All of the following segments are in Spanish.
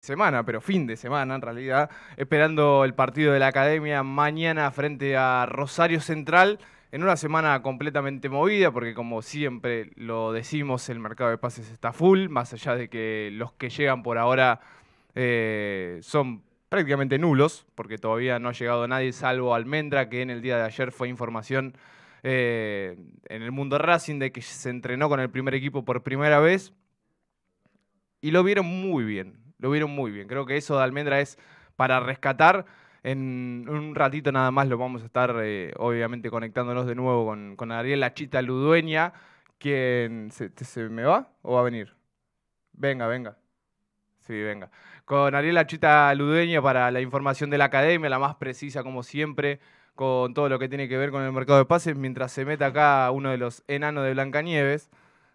semana, pero fin de semana en realidad, esperando el partido de la academia mañana frente a Rosario Central, en una semana completamente movida, porque como siempre lo decimos, el mercado de pases está full, más allá de que los que llegan por ahora eh, son prácticamente nulos, porque todavía no ha llegado nadie, salvo Almendra, que en el día de ayer fue información eh, en el mundo Racing de que se entrenó con el primer equipo por primera vez. Y lo vieron muy bien, lo vieron muy bien. Creo que eso de Almendra es para rescatar. En un ratito nada más lo vamos a estar, eh, obviamente, conectándonos de nuevo con, con Ariel Lachita Ludueña, quien... ¿se, me va o va a venir? Venga, venga. Sí, venga. Con Ariel Chita Ludueña para la información de la academia, la más precisa como siempre, con todo lo que tiene que ver con el mercado de pases, mientras se meta acá uno de los enanos de Blancanieves.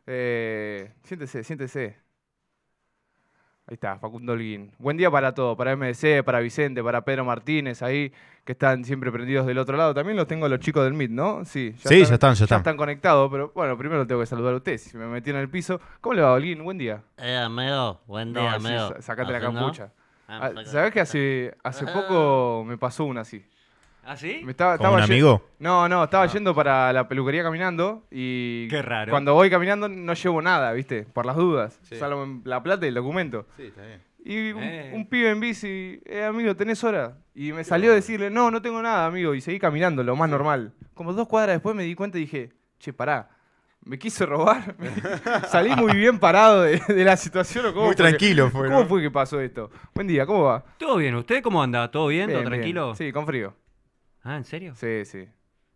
Eh, siéntese, siéntese. Ahí está, Facundo Holguín. Buen día para todos, para MDC, para Vicente, para Pedro Martínez, ahí, que están siempre prendidos del otro lado. También los tengo los chicos del MIT, ¿no? Sí, ya, están, ya están, están. conectados, pero bueno, primero tengo que saludar a usted, si me metí en el piso. ¿Cómo le va, Holguín? Buen día. Eh, amigo, buen día, amigo. sacate la capucha. Ah, ah, que hace, hace ah. poco me pasó una así? ¿Ah, sí? un amigo? No, no, estaba ah. yendo para la peluquería caminando y. Qué raro. Cuando voy caminando no llevo nada, ¿viste? Por las dudas. Salvo la plata y el documento. Sí, está bien. Y un, eh. pibe en bici, eh, amigo, ¿tenés hora? Y me salió a decirle, no, no tengo nada, amigo. Y seguí caminando, lo más normal. Como dos cuadras después me di cuenta y dije, che, pará me quise robar. Salí muy bien parado de, la situación. ¿o cómo muy tranquilo fue. ¿Cómo fue que pasó esto? Buen día, ¿cómo va? Todo bien, ¿usted cómo anda? ¿Todo bien? ¿Todo tranquilo? Sí, con frío. Ah, ¿en serio? Sí, sí.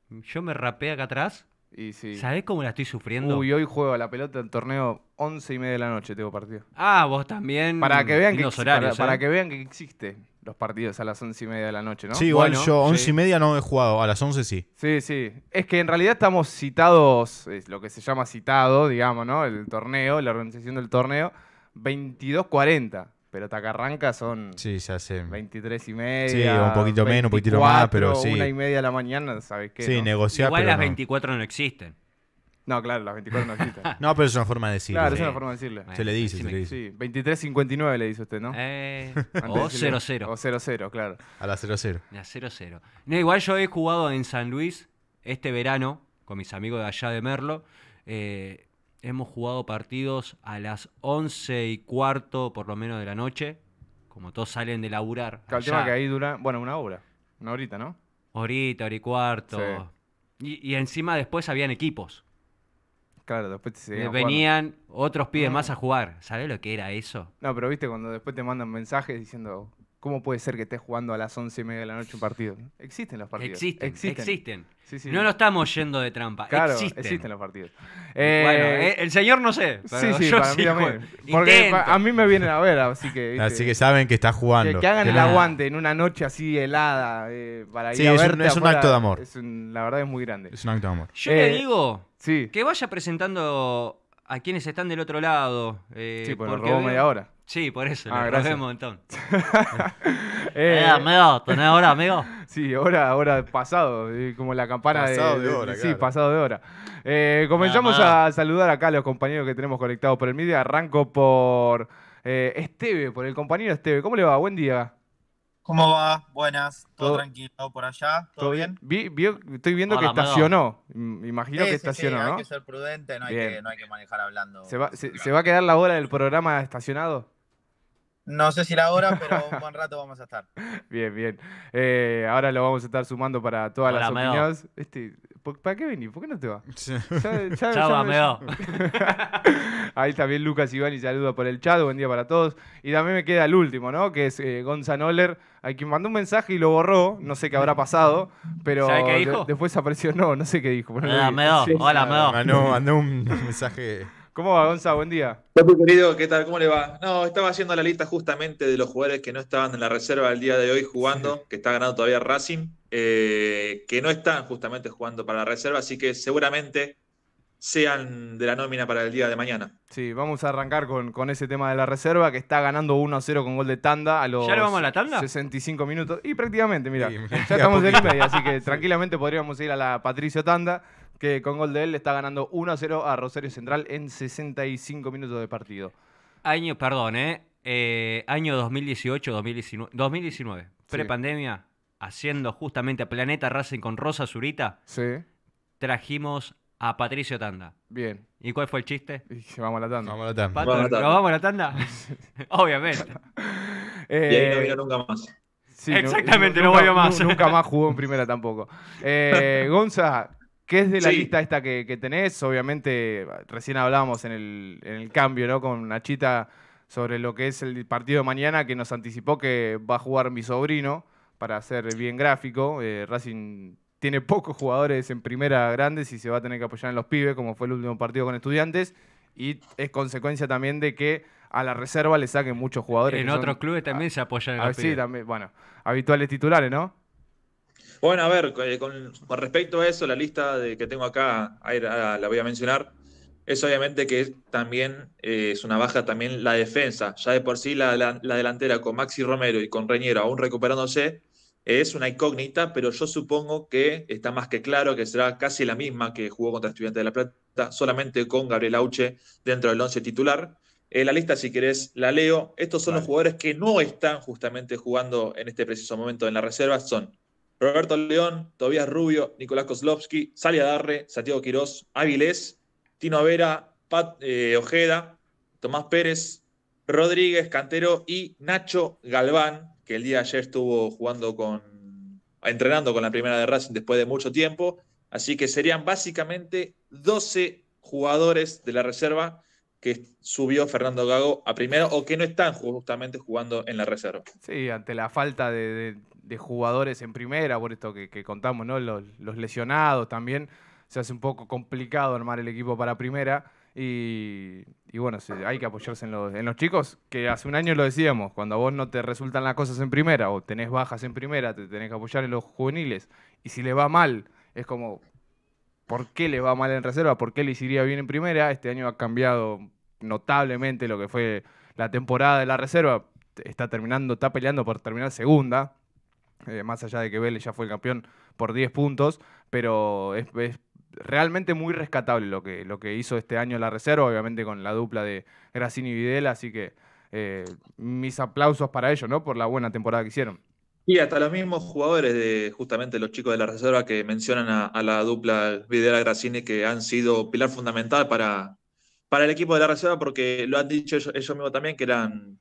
Yo me rapé acá atrás. Y sí. ¿Sabés cómo la estoy sufriendo? Uy, hoy juego a la pelota del torneo 11 y media de la noche, tengo partido. Ah, vos también. Para que vean, que, existen para, ¿eh? que, vean que existe los partidos a las 11 y media de la noche, ¿no? Sí, igual yo 11 y media no he jugado, a las 11 sí. Sí, sí. Es que en realidad estamos citados, es lo que se llama citado, digamos, ¿no? El torneo, la organización del torneo, 22.40. Pero Tacarranca son sí, 23 y media. Sí, un poquito menos, un poquito más, pero sí. Una y media de la mañana, ¿sabes qué? Sí, no? negociar. Igual pero las 24 no existen. No, claro, las 24 no existen. no, pero es una forma de decirle. Claro, es una forma de decirle. se le dice, sí, se le dice. Sí, 23.59 le dice usted, ¿no? Eh, o 00. O 00, claro. A la 00. A la 00. No, igual yo he jugado en San Luis este verano con mis amigos de allá de Merlo. Eh, hemos jugado partidos a las 11 y cuarto, por lo menos, de la noche. Como todos salen de laburar. Claro, el tema que ahí dura, bueno, una hora. Una horita, ¿no? Horita, hora y cuarto. Y, encima después habían equipos. Claro, después te eh, Venían otros pibes ah. más a jugar. ¿Sabés lo que era eso? No, pero viste cuando después te mandan mensajes diciendo, ¿Cómo puede ser que estés jugando a las once y media de la noche un partido? Existen los partidos. Existen, existen. no lo estamos yendo de trampa. Claro, existen, existen los partidos. bueno, eh, eh, el señor no sé. sí, sí, para mí Porque a mí me vienen a ver, así que. Así que saben que está jugando. Que, hagan el aguante en una noche así helada eh, para ir a es un, es un acto de amor. la verdad es muy grande. Es un acto de amor. Yo le digo que vaya presentando a quienes están del otro lado. sí, por pues porque robó media hora. Sí, por eso, ah, gracias. un montón. eh, eh ¿tenés hora, amigo? Sí, hora, hora pasado, eh, como la campana pasado de, hora. Sí, pasado de hora. comenzamos a saludar acá a los compañeros que tenemos conectados por el media. Arranco por eh, Esteve, por el compañero Esteve. ¿Cómo le va? Buen día. ¿Cómo va? Buenas, todo, tranquilo por allá, todo, bien. estoy viendo que estacionó, mm, imagino que estacionó, ¿no? Hay que ser prudente, no hay que, manejar hablando. ¿se va a quedar la hora del programa estacionado? No sé si la hora, pero un buen rato vamos a estar. Bien, bien. Eh, ahora lo vamos a estar sumando para todas las Este, ¿Para qué venís? ¿Por qué no te vas? Chau, Ahí también Lucas Iván y saluda por el chat. Buen día para todos. Y también me queda el último, ¿no? Que es eh, Gonzalo Gonzanoler, Hay quien mandó un mensaje y lo borró. No sé qué habrá pasado, pero qué dijo? después apareció. No, no sé qué dijo. Hola, Meo. Hola, Meo. mandó un mensaje ¿Cómo va, Gonzalo? Buen día. ¿qué tal? ¿Cómo le va? No, estaba haciendo la lista justamente de los jugadores que no estaban en la reserva el día de hoy jugando, que está ganando todavía Racing, eh, que no están justamente jugando para la reserva, así que seguramente sean de la nómina para el día de mañana. Sí, vamos a arrancar con, con ese tema de la reserva que está ganando 1 a 0 con gol de tanda a los ¿Ya vamos la 65 minutos. Y prácticamente, mira, ya estamos en medio, así que tranquilamente podríamos ir a la Patricio Tanda que con gol de él está ganando 1 0 a Rosario Central en 65 minutos de partido. Año, perdón, ¿eh? eh año 2018, 2019, 2019 prepandemia, haciendo justamente a Planeta Racing con Rosa Zurita. Sí. Trajimos a Patricio Tanda. Bien. ¿Y cuál fue el chiste? vamos a la tanda. Vamos a la tanda. vamos, a la tanda. Obviamente. Eh, y ahí no vino nunca más. Exactamente, no, no, más. Nunca más jugó en primera tampoco. Eh, Gonza, ¿Qué es de la lista esta que, tenés? Obviamente, recién hablábamos en el, cambio, ¿no? Con Nachita sobre lo que es el partido de mañana, que nos anticipó que va a jugar mi sobrino, para ser bien gráfico. Eh, Racing tiene pocos jugadores en primera grande, y se va a tener que apoyar en los pibes, como fue el último partido con estudiantes. Y es consecuencia también de que a la reserva le saquen muchos jugadores. En otros clubes también se apoyan en los pibes. Sí, también, bueno, habituales titulares, ¿no? Bueno, a ver, eh, con, respecto a eso, la lista de, que tengo acá, la, voy a mencionar, es obviamente que también eh, es una baja también la defensa. Ya de por sí la, delantera con Maxi Romero y con Reñero aún recuperándose es una incógnita, pero yo supongo que está más que claro que será casi la misma que jugó contra Estudiantes de la Plata, solamente con Gabriel Auche dentro del once titular. Eh, la lista, si querés, la leo. Estos son los jugadores que no están justamente jugando en este preciso momento en la reserva. Son Roberto León, Tobias Rubio, Nicolás Kozlowski, Salia Darre, Santiago Quirós, Áviles, Tino Vera, Pat eh, Ojeda, Tomás Pérez, Rodríguez, Cantero y Nacho Galván, que el día de ayer estuvo jugando con, entrenando con la primera de Racing después de mucho tiempo. Así que serían básicamente 12 jugadores de la reserva que subió Fernando Gago a primero o que no están justamente jugando en la reserva. Sí, ante la falta de de jugadores en primera, por esto que, contamos, ¿no? Los, lesionados también. Se hace un poco complicado armar el equipo para primera. Y, bueno, hay que apoyarse en los, en los, chicos, que hace un año lo decíamos, cuando a vos no te resultan las cosas en primera o tenés bajas en primera, te tenés que apoyar en los juveniles. Y si le va mal, es como, ¿por qué le va mal en reserva? ¿Por qué le iría bien en primera? Este año ha cambiado notablemente lo que fue la temporada de la reserva. Está terminando, está peleando por terminar segunda, eh, más allá de que Vélez ya fue el campeón por 10 puntos, pero es, realmente muy rescatable lo que, lo que hizo este año la reserva, obviamente con la dupla de Gracini y Videla, así que eh, mis aplausos para ellos, ¿no? Por la buena temporada que hicieron. Y hasta los mismos jugadores de justamente los chicos de la reserva que mencionan a, la dupla Videla Gracini que han sido pilar fundamental para, para el equipo de la reserva porque lo han dicho ellos, mismos también que eran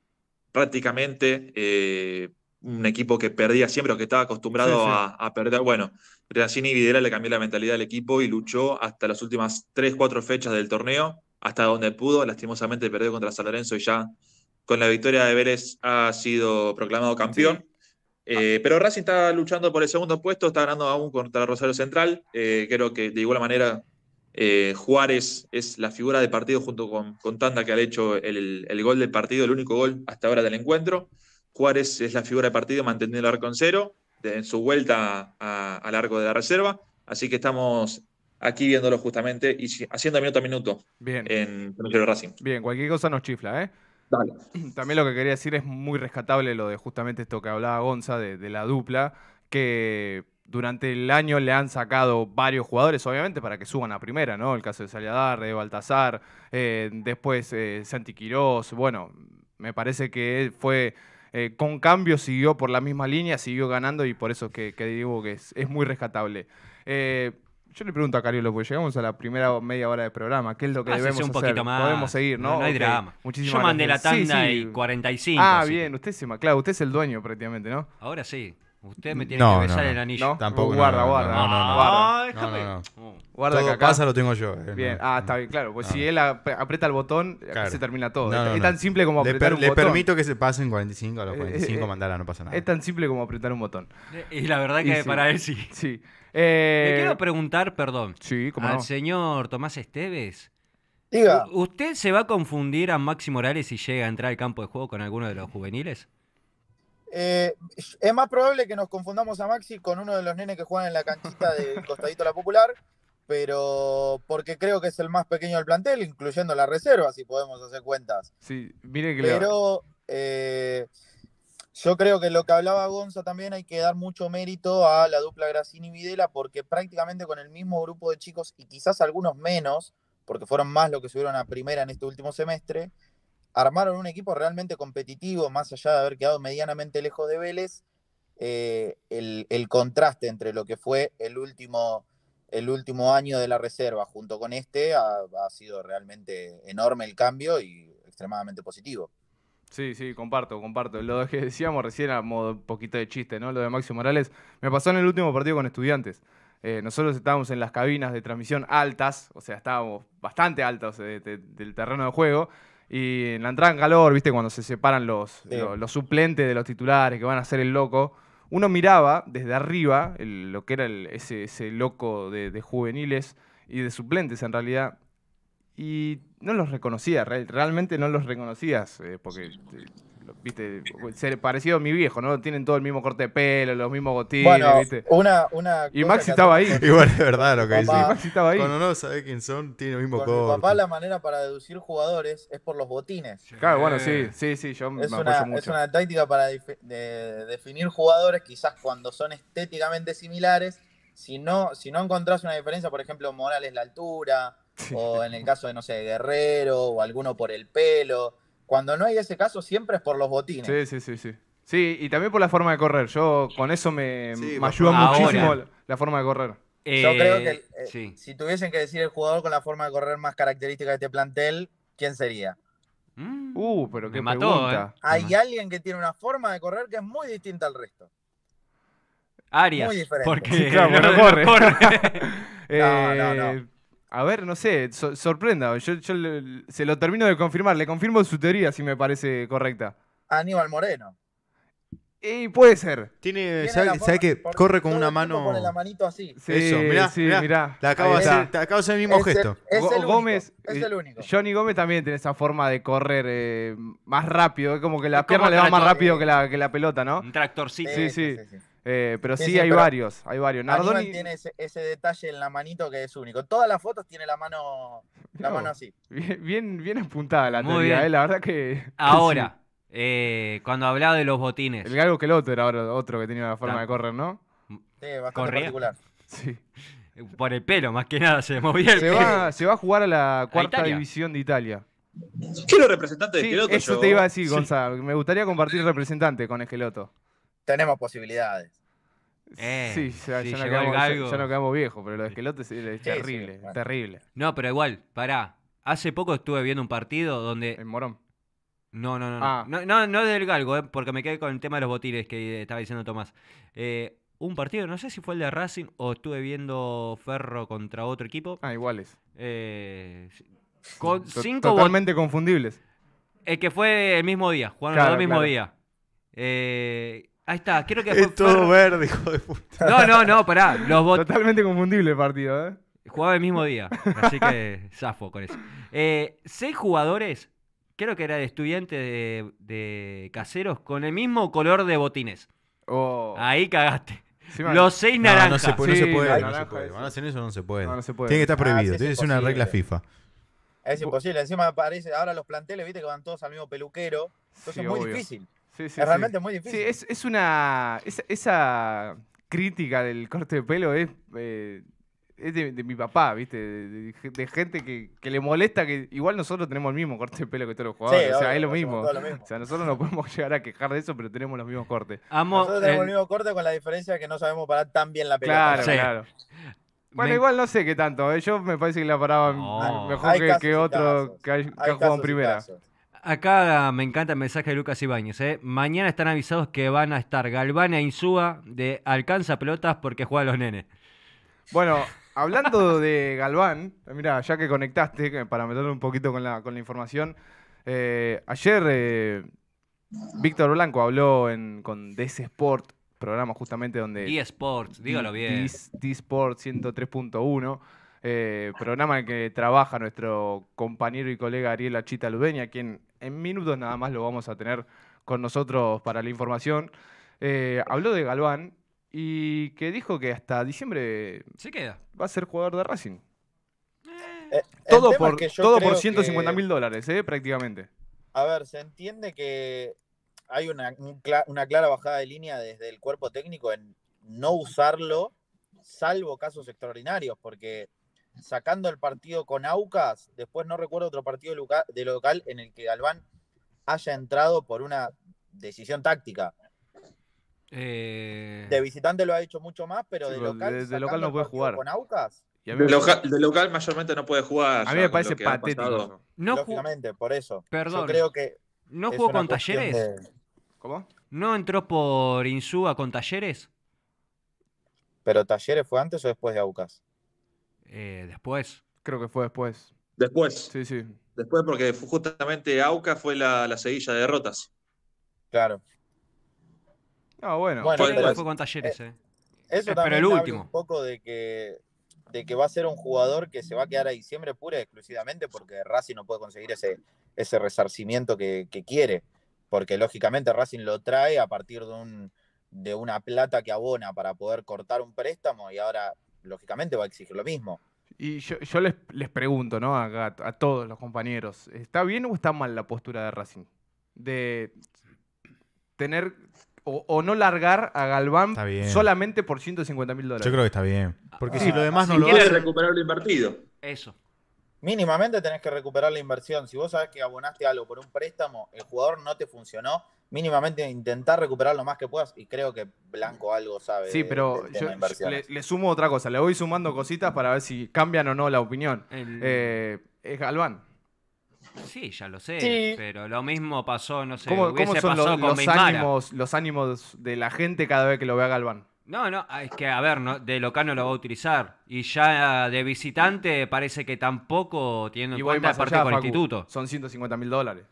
prácticamente eh, un equipo que perdía siempre o que estaba acostumbrado A, perder. Bueno, Renacini y Videla le cambió la mentalidad Al equipo y luchó hasta las últimas 3, 4 fechas del torneo, hasta donde pudo. Lastimosamente perdió contra San Lorenzo y ya con la victoria de Vélez ha sido proclamado campeón. Ah. Eh, pero Racing está luchando por el segundo puesto, está ganando aún contra Rosario Central. Eh, creo que de igual manera eh, Juárez es la figura de partido junto con, con Tanda que ha hecho el, el, gol del partido, el único gol hasta ahora del encuentro. Juárez es la figura de partido manteniendo el arco en cero, en su vuelta al arco de la reserva. Así que estamos aquí viéndolo justamente y haciendo minuto a minuto Bien. en el Racing. Bien, cualquier cosa nos chifla, ¿eh? Dale. También lo que quería decir es muy rescatable lo de justamente esto que hablaba Gonza de, la dupla, que durante el año le han sacado varios jugadores, obviamente, para que suban a primera, ¿no? El caso de Saliadar, de Baltasar, eh, después eh, Santi Quiroz. bueno, me parece que fue eh, con cambio siguió por la misma línea, siguió ganando y por eso que, digo que es, muy rescatable. Eh, yo le pregunto a Cariolo, porque llegamos a la primera media hora de programa, ¿qué es lo que ah, debemos hacer? Podemos seguir, ¿no? hay drama. yo mandé la tanda y 45. Ah, bien, usted se, claro, usted es el dueño prácticamente, ¿no? Ahora sí. Usted me tiene que besar el anillo. No, tampoco. Guarda, guarda. No, no, guarda. Guarda todo que pasa lo tengo yo. Eh, bien. Ah, está bien, claro. Pues si él aprieta el botón, se termina todo. es tan simple como apretar un botón. Le permito que se pasen 45 a los 45 eh, eh, mandala, no pasa nada. Es tan simple como apretar un botón. Y la verdad que para él sí. Eh, le quiero preguntar, perdón. Sí, Al señor Tomás Esteves. Diga. ¿Usted se va a confundir a Maxi Morales si llega a entrar al campo de juego con alguno de los juveniles? Eh, es más probable que nos confundamos a Maxi con uno de los nenes que juegan en la canchita de Costadito La Popular, pero porque creo que es el más pequeño del plantel, incluyendo la reserva, si podemos hacer cuentas. Sí, mire que Pero eh, yo creo que lo que hablaba Gonza también hay que dar mucho mérito a la dupla Gracini y Videla, porque prácticamente con el mismo grupo de chicos, y quizás algunos menos, porque fueron más los que subieron a primera en este último semestre, armaron un equipo realmente competitivo, más allá de haber quedado medianamente lejos de Vélez, eh, el, contraste entre lo que fue el último, el último año de la reserva junto con este ha, sido realmente enorme el cambio y extremadamente positivo. Sí, sí, comparto, comparto. Lo que decíamos recién a modo poquito de chiste, ¿no? Lo de Maxi Morales, me pasó en el último partido con estudiantes. Eh, nosotros estábamos en las cabinas de transmisión altas, o sea, estábamos bastante altos eh, del terreno de juego, y en la entrada en calor, viste, cuando se separan los, los, suplentes de los titulares que van a ser el loco, uno miraba desde arriba lo que era ese, loco de, juveniles y de suplentes en realidad, y no los reconocía, realmente no los reconocías, eh, porque viste, parecido a mi viejo, ¿no? Tienen todo el mismo corte de pelo, los mismos botines, Una, una y Maxi estaba ahí. Igual es verdad lo que dice. Maxi estaba ahí. Cuando no sabe quién son, tiene el mismo con Mi papá la manera para deducir jugadores es por los botines. Claro, bueno, sí, eh. sí, sí, yo es me una, mucho. Es una táctica para definir jugadores, quizás cuando son estéticamente similares, si no, si no encontrás una diferencia, por ejemplo, Morales la altura, o en el caso de, no sé, Guerrero, o alguno por el pelo cuando no hay ese caso, siempre es por los botines. Sí, sí, sí, sí. Sí, y también por la forma de correr. Yo con eso me, ayuda muchísimo la, forma de correr. Yo creo que eh, eh, si tuviesen que decir el jugador con la forma de correr más característica de este plantel, ¿quién sería? Mm. Uh, pero qué pregunta. Eh. Hay alguien que tiene una forma de correr que es muy distinta al resto. Arias. Muy diferente. Porque claro, no, corre. no, no, no. A ver, no sé, sorprenda. Yo, se lo termino de confirmar. Le confirmo su teoría si me parece correcta. Aníbal Moreno. Y puede ser. Tiene, ¿sabe, que corre con una mano. Pone la manito así. Eso, mirá, sí, mirá. acabo de hacer, el mismo gesto. es, el Gómez, eh, único, Johnny Gómez también tiene esa forma de correr eh, más rápido. Es como que la pierna le va más rápido eh, que, la, que la pelota, ¿no? Un tractorcito. sí. sí, sí. Eh, pero sí, hay varios, hay varios. Nardoni tiene ese, detalle en la manito que es único. Todas las fotos tiene la mano, la mano así. Bien, bien, apuntada la teoría, eh, la verdad que. Ahora, eh, cuando hablaba de los botines. El galgo que el otro era otro que tenía la forma de correr, ¿no? Sí, bastante particular. Por el pelo, más que nada, se movía se Va, se va a jugar a la cuarta división de Italia. ¿Qué representante de Eso te iba a decir, Gonzalo. Me gustaría compartir representante con Esqueloto tenemos posibilidades. Eh, sí, ya, nos quedamos, viejos, pero los de es, terrible, terrible. No, pero igual, pará. Hace poco estuve viendo un partido donde. el Morón. No, no, no. No, ah. no, no del galgo, eh, porque me quedé con el tema de los botiles que eh, estaba diciendo Tomás. un partido, no sé si fue el de Racing o estuve viendo Ferro contra otro equipo. Ah, iguales. con cinco Totalmente confundibles. El que fue el mismo día, jugaron claro, el mismo día. Eh, Ahí está, creo que Es todo verde, hijo de puta. No, no, no, pará. Los Totalmente confundible el partido, ¿eh? Jugaba el mismo día, así que zafo con eso. Eh, seis jugadores, creo que era de estudiantes de, caseros, con el mismo color de botines. Oh. Ahí cagaste. Los seis naranjas. no se puede, no se puede. no se puede. Van a hacer eso, no se puede. Tiene que estar ah, prohibido. es Tiene una regla FIFA. Es imposible. Encima aparece. ahora los planteles, viste que van todos al mismo peluquero. Entonces es muy difícil es realmente muy es, una. esa crítica del corte de pelo es. Eh, de, mi papá, ¿viste? De, gente que, le molesta que igual nosotros tenemos el mismo corte de pelo que todos los jugadores. o sea, es lo mismo. O sea, nosotros no podemos llegar a quejar de eso, pero tenemos los mismos cortes. nosotros tenemos el mismo corte con la diferencia que no sabemos parar tan bien la pelota. Claro, claro. Bueno, igual no sé qué tanto. ¿eh? Yo me parece que la paraban mejor que, que otros que, hay, jugado en primera. Acá me encanta el mensaje de Lucas Ibáñez. ¿eh? Mañana están avisados que van a estar Galván e Insúa de alcanza pelotas porque juega a los nenes. Bueno, hablando de Galván, mira, ya que conectaste, para meterle un poquito con la, información, eh, ayer eh, Víctor Blanco habló con DS Sport, programa justamente donde... Sport, dígalo bien. Sport 103.1. programa en que trabaja nuestro compañero y colega Ariel Achita Lubeña, quien en minutos nada más lo vamos a tener con nosotros para la información. Eh, habló de Galván y que dijo que hasta diciembre se queda. Va a ser jugador de Racing. Eh, eh, todo por, todo 150 mil dólares, prácticamente. A ver, se entiende que hay una clara bajada de línea desde el cuerpo técnico en no usarlo, salvo casos extraordinarios, porque sacando el partido con Aucas, después no recuerdo otro partido de local en el que Galván haya entrado por una decisión táctica. Eh, de visitante lo ha hecho mucho más, pero de local, no puede jugar. Con Aucas, de, local, mayormente no puede jugar. A mí me parece patético. No por eso. Perdón. ¿No jugó con Talleres? ¿Cómo? ¿No entró por Insúa con Talleres? ¿Pero Talleres fue antes o después de Aucas? Eh, después. Creo que fue después. Después. Sí, sí. Después porque justamente Auca fue la, la de derrotas. Claro. ah bueno. bueno fue, con talleres, eh. eh. Eso también pero el último. un poco de que, de que va a ser un jugador que se va a quedar a diciembre pura y exclusivamente porque Racing no puede conseguir ese, ese resarcimiento que, quiere. Porque lógicamente Racing lo trae a partir de un, de una plata que abona para poder cortar un préstamo y ahora lógicamente va a exigir lo mismo. Y yo, les, pregunto, ¿no? A, todos los compañeros, ¿está bien o está mal la postura de Racing? De tener o, no largar a Galván solamente por 150 mil dólares. Yo creo que está bien. Porque ah, si lo demás ah, no si lo quiere recuperar lo invertido. Eso mínimamente tenés que recuperar la inversión. Si vos sabés que abonaste algo por un préstamo, el jugador no te funcionó, mínimamente intentar recuperar lo más que puedas y creo que Blanco algo sabe. Sí, pero le, sumo otra cosa, le voy sumando cositas para ver si cambian o no la opinión. Eh, es Galván. Sí, ya lo sé, pero lo mismo pasó, no sé, ¿Cómo, son ánimos, los ánimos de la gente cada vez que lo vea Galván? No, no, ah, es que a ver, de local no lo va a utilizar. Y ya de visitante parece que tampoco tiene en cuenta con el instituto. Son 150 mil dólares.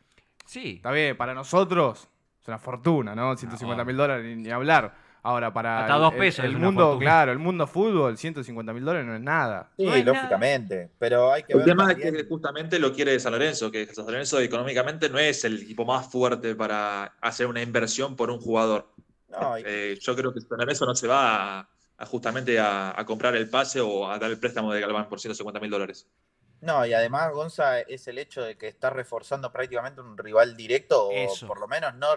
Sí. Está bien, para nosotros es una fortuna, ¿no? 150 ah, mil dólares, ni, hablar. Ahora, para dos pesos el, mundo, claro, el mundo fútbol, 150 mil dólares no es nada. Sí, lógicamente. Pero hay que el tema es que justamente lo quiere San Lorenzo, que San Lorenzo económicamente no es el equipo más fuerte para hacer una inversión por un jugador. Este, yo creo que San eso no se va justamente a, comprar el pase o a dar el préstamo de Galván por 150 mil dólares. No, y además, Gonza, es el hecho de que está reforzando prácticamente un rival directo, o por lo menos no,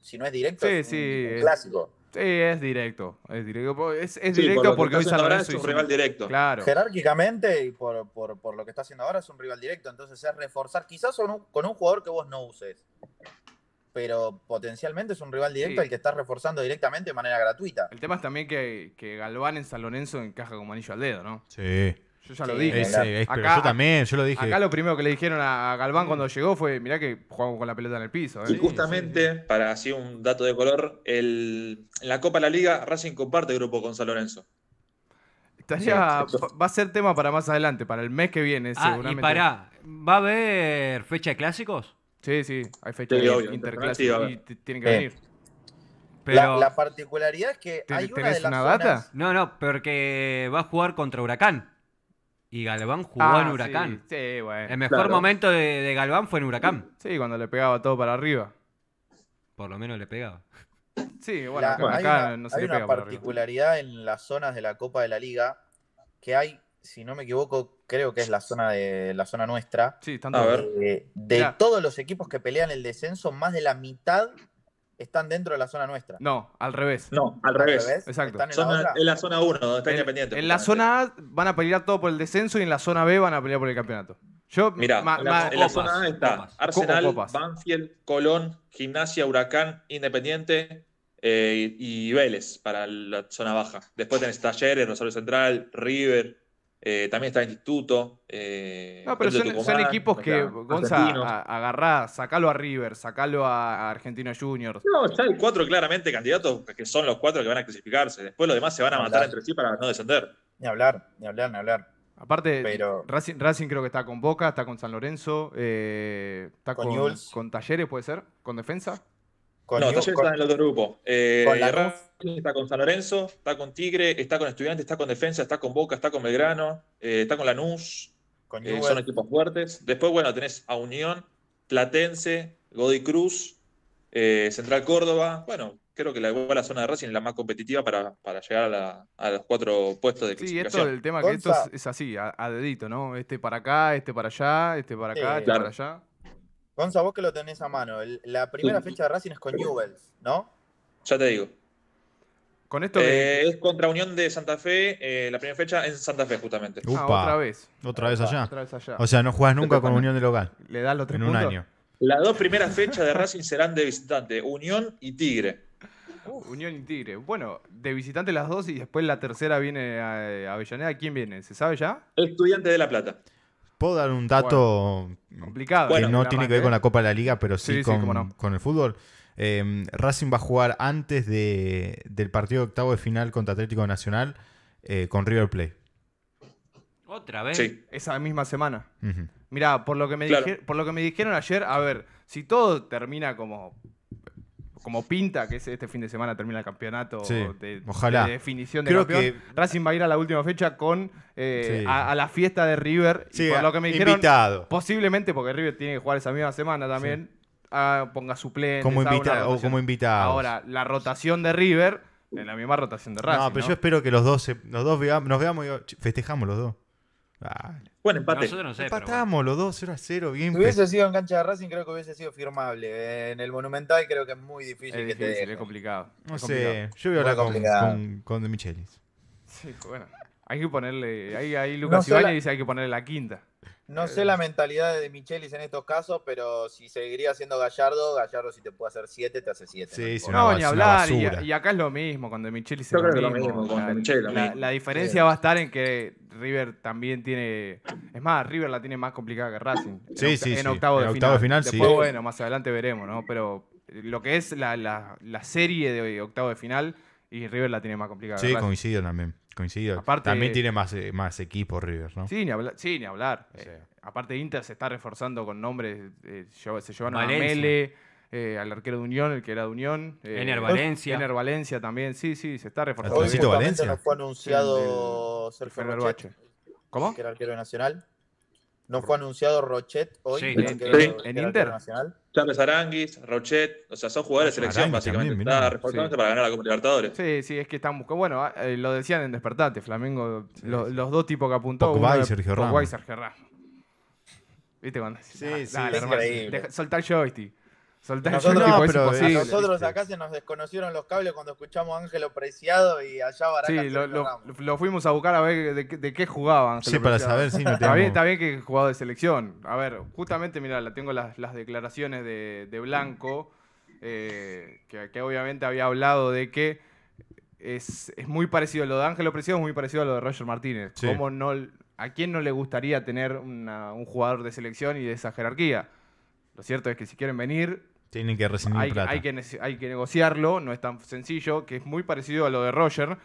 si no es directo, es un, clásico. Sí, es directo. Es directo, porque hoy San Lorenzo es un rival directo. Claro. Jerárquicamente, y por, lo que está haciendo ahora, es un rival directo. Entonces es reforzar, quizás con un jugador que vos no uses pero potencialmente es un rival directo el que está reforzando directamente de manera gratuita. El tema es también que, Galván en San Lorenzo encaja con anillo al dedo, ¿no? Sí. Yo ya lo dije. acá, yo también, yo lo dije. Acá lo primero que le dijeron a Galván mm. cuando llegó fue, mirá que jugamos con la pelota en el piso. ¿eh?". Y justamente, para así un dato de color, el, en la Copa de la Liga, Racing comparte grupo con San Lorenzo. Estaría, va a ser tema para más adelante, para el mes que viene, ah, seguramente. Y pará, ¿va a haber fecha de clásicos? Sí, sí, hay fechas sí, y tienen que venir. Pero la, particularidad es que hay una de las una data? No, no, porque va a jugar contra Huracán. Y Galván jugó ah, en Huracán. Sí, bueno. El mejor momento de, Galván fue en Huracán. Sí, cuando le pegaba todo para arriba. Por lo menos le pegaba. Sí, bueno, acá, no se una particularidad en las zonas de la Copa de la Liga que hay si no me equivoco, creo que es la zona de la zona nuestra. Sí, están a eh, De, todos los equipos que pelean el descenso, más de la mitad están dentro de la zona nuestra. No, al revés. No, al, revés. Exacto. ¿Están en, la zona 1, donde está Independiente. En la zona A van a pelear todo por el descenso y en la zona B van a pelear por el campeonato. Yo, en, la, zona A está Arsenal, Banfield, Colón, Gimnasia, Huracán, Independiente eh, y, Vélez para la zona baja. Después tenés Talleres, Rosario Central, River, eh, también está el Instituto. Eh, no, pero son, equipos que, Gonza, agarrá, sacalo a River, sacalo a Argentino Juniors. No, ya cuatro claramente candidatos que son los cuatro que van a clasificarse. Después los demás se van a, matar entre sí para no descender. Ni hablar, ni hablar, ni hablar. Aparte, Racing, creo que está con Boca, está con San Lorenzo, eh, está con, con Talleres, puede ser, con Defensa no, está en el otro grupo. Eh, está con San Lorenzo, está con Tigre, está con Estudiantes, está con Defensa, está con Boca, está con Belgrano, eh, está con Lanús. Con eh, son equipos fuertes. Después, bueno, tenés a Unión, Platense, Godoy Cruz, eh, Central Córdoba. Bueno, creo que la, zona de Racing es la más competitiva para, llegar a, los cuatro puestos de clasificación. Sí, el tema que esto es, así, a, dedito, ¿no? Este para acá, este para allá, este para acá, este para allá. Gonza, vos que lo tenés a mano, la primera fecha de Racing es con Newells, ¿no? Ya te digo. Con esto eh, es contra Unión de Santa Fe, eh, la primera fecha en Santa Fe, justamente. Ah, otra vez. Otra vez, allá. otra vez allá. O sea, no juegas nunca con Unión de local. Le das los tres En un año. Las dos primeras fechas de Racing serán de visitante, Unión y Tigre. Unión y Tigre. Bueno, de visitante las dos y después la tercera viene a eh, Avellaneda. ¿Quién viene? ¿Se sabe ya? Estudiante de La Plata. Puedo dar un dato complicado. que no tiene que ver ¿eh? con la Copa de la Liga, pero sí, con, el fútbol. Em, Racing va a jugar antes de, del partido octavo de final contra Atlético Nacional eh, con River Plate. ¿Otra vez? Esa misma semana. Mira, Mirá, por lo, que me por lo que me dijeron ayer, a ver, si todo termina como como pinta que este fin de semana termina el campeonato de, ojalá. definición de Creo Que... Racing va a ir a la última fecha con eh, a, la fiesta de River. lo que me dijeron, posiblemente, porque River tiene que jugar esa misma semana también, ah, ponga suplente. Como, invitado o como invitado. Ahora, la rotación de River, en la misma rotación de Racing. No, pero yo espero que los dos, los nos veamos y festejamos los dos. Vale. Bueno, empate. Empatamos los dos, 0 a 0, bien. Si hubiese sido en cancha de Racing, creo que hubiese sido firmable. En el Monumental creo que es muy difícil es Es complicado. No sé, yo voy a hablar con, con, Michelis. Sí, bueno, hay que ponerle, ahí, ahí Lucas no Ibañez dice hay que ponerle la quinta. No eh, sé la mentalidad de Michelis en estos casos, pero si seguiría siendo Gallardo, Gallardo si te puede hacer 7, te hace 7. ¿no? ni hablar. Y, acá es lo mismo, cuando Michelis se. lo la, diferencia va a estar en que River también tiene... Es más, River la tiene más complicada que Racing. Sí, sí, en octavo, De, final. Después, bueno, más adelante veremos, ¿no? Pero lo que es la, serie de octavo de final y River la tiene más complicada. Sí, coincido también coincido. Aparte, También tiene más, eh, más equipo River, ¿no? Sí, ni, sí, ni hablar. Eh, aparte Inter se está reforzando con nombres, eh, se llevaron a Mele, al arquero de Unión, el que era de Unión. Ener Valencia. Ener Valencia también, sí, sí, se está reforzando. Hoy Valencia. no fue anunciado Sergio ¿Cómo? Que era arquero nacional. ¿No fue anunciado Rochet hoy? en, en, Inter. Chávez Aranguis, Rochet, o sea, son jugadores de selección, básicamente. para ganar la Copa Libertadores. Sí, sí, es que están buscando. Bueno, ah, eh, lo decían en Despertate, Flamengo, los dos tipos que apuntó. Pogba y Sergio Ramos. Sergio ¿Viste cuando? Sí, sí, el joystick nosotros, nosotros acá se nos desconocieron los cables cuando escuchamos a Ángelo Preciado y allá Baraka. Sí, lo, fuimos a buscar a ver de, qué jugaban. Sí, para saber si no Está bien, que jugado de selección. A ver, justamente, mira, la tengo las, declaraciones de, Blanco, eh, que, obviamente había hablado de que es, muy parecido, a lo de Ángelo Preciado es muy parecido a lo de Roger Martínez. no, ¿A quién no le gustaría tener un jugador de selección y de esa jerarquía? Lo cierto es que si quieren venir, tienen que recibir hay, plata. Hay que, negociarlo, no es tan sencillo, que es muy parecido a lo de Roger.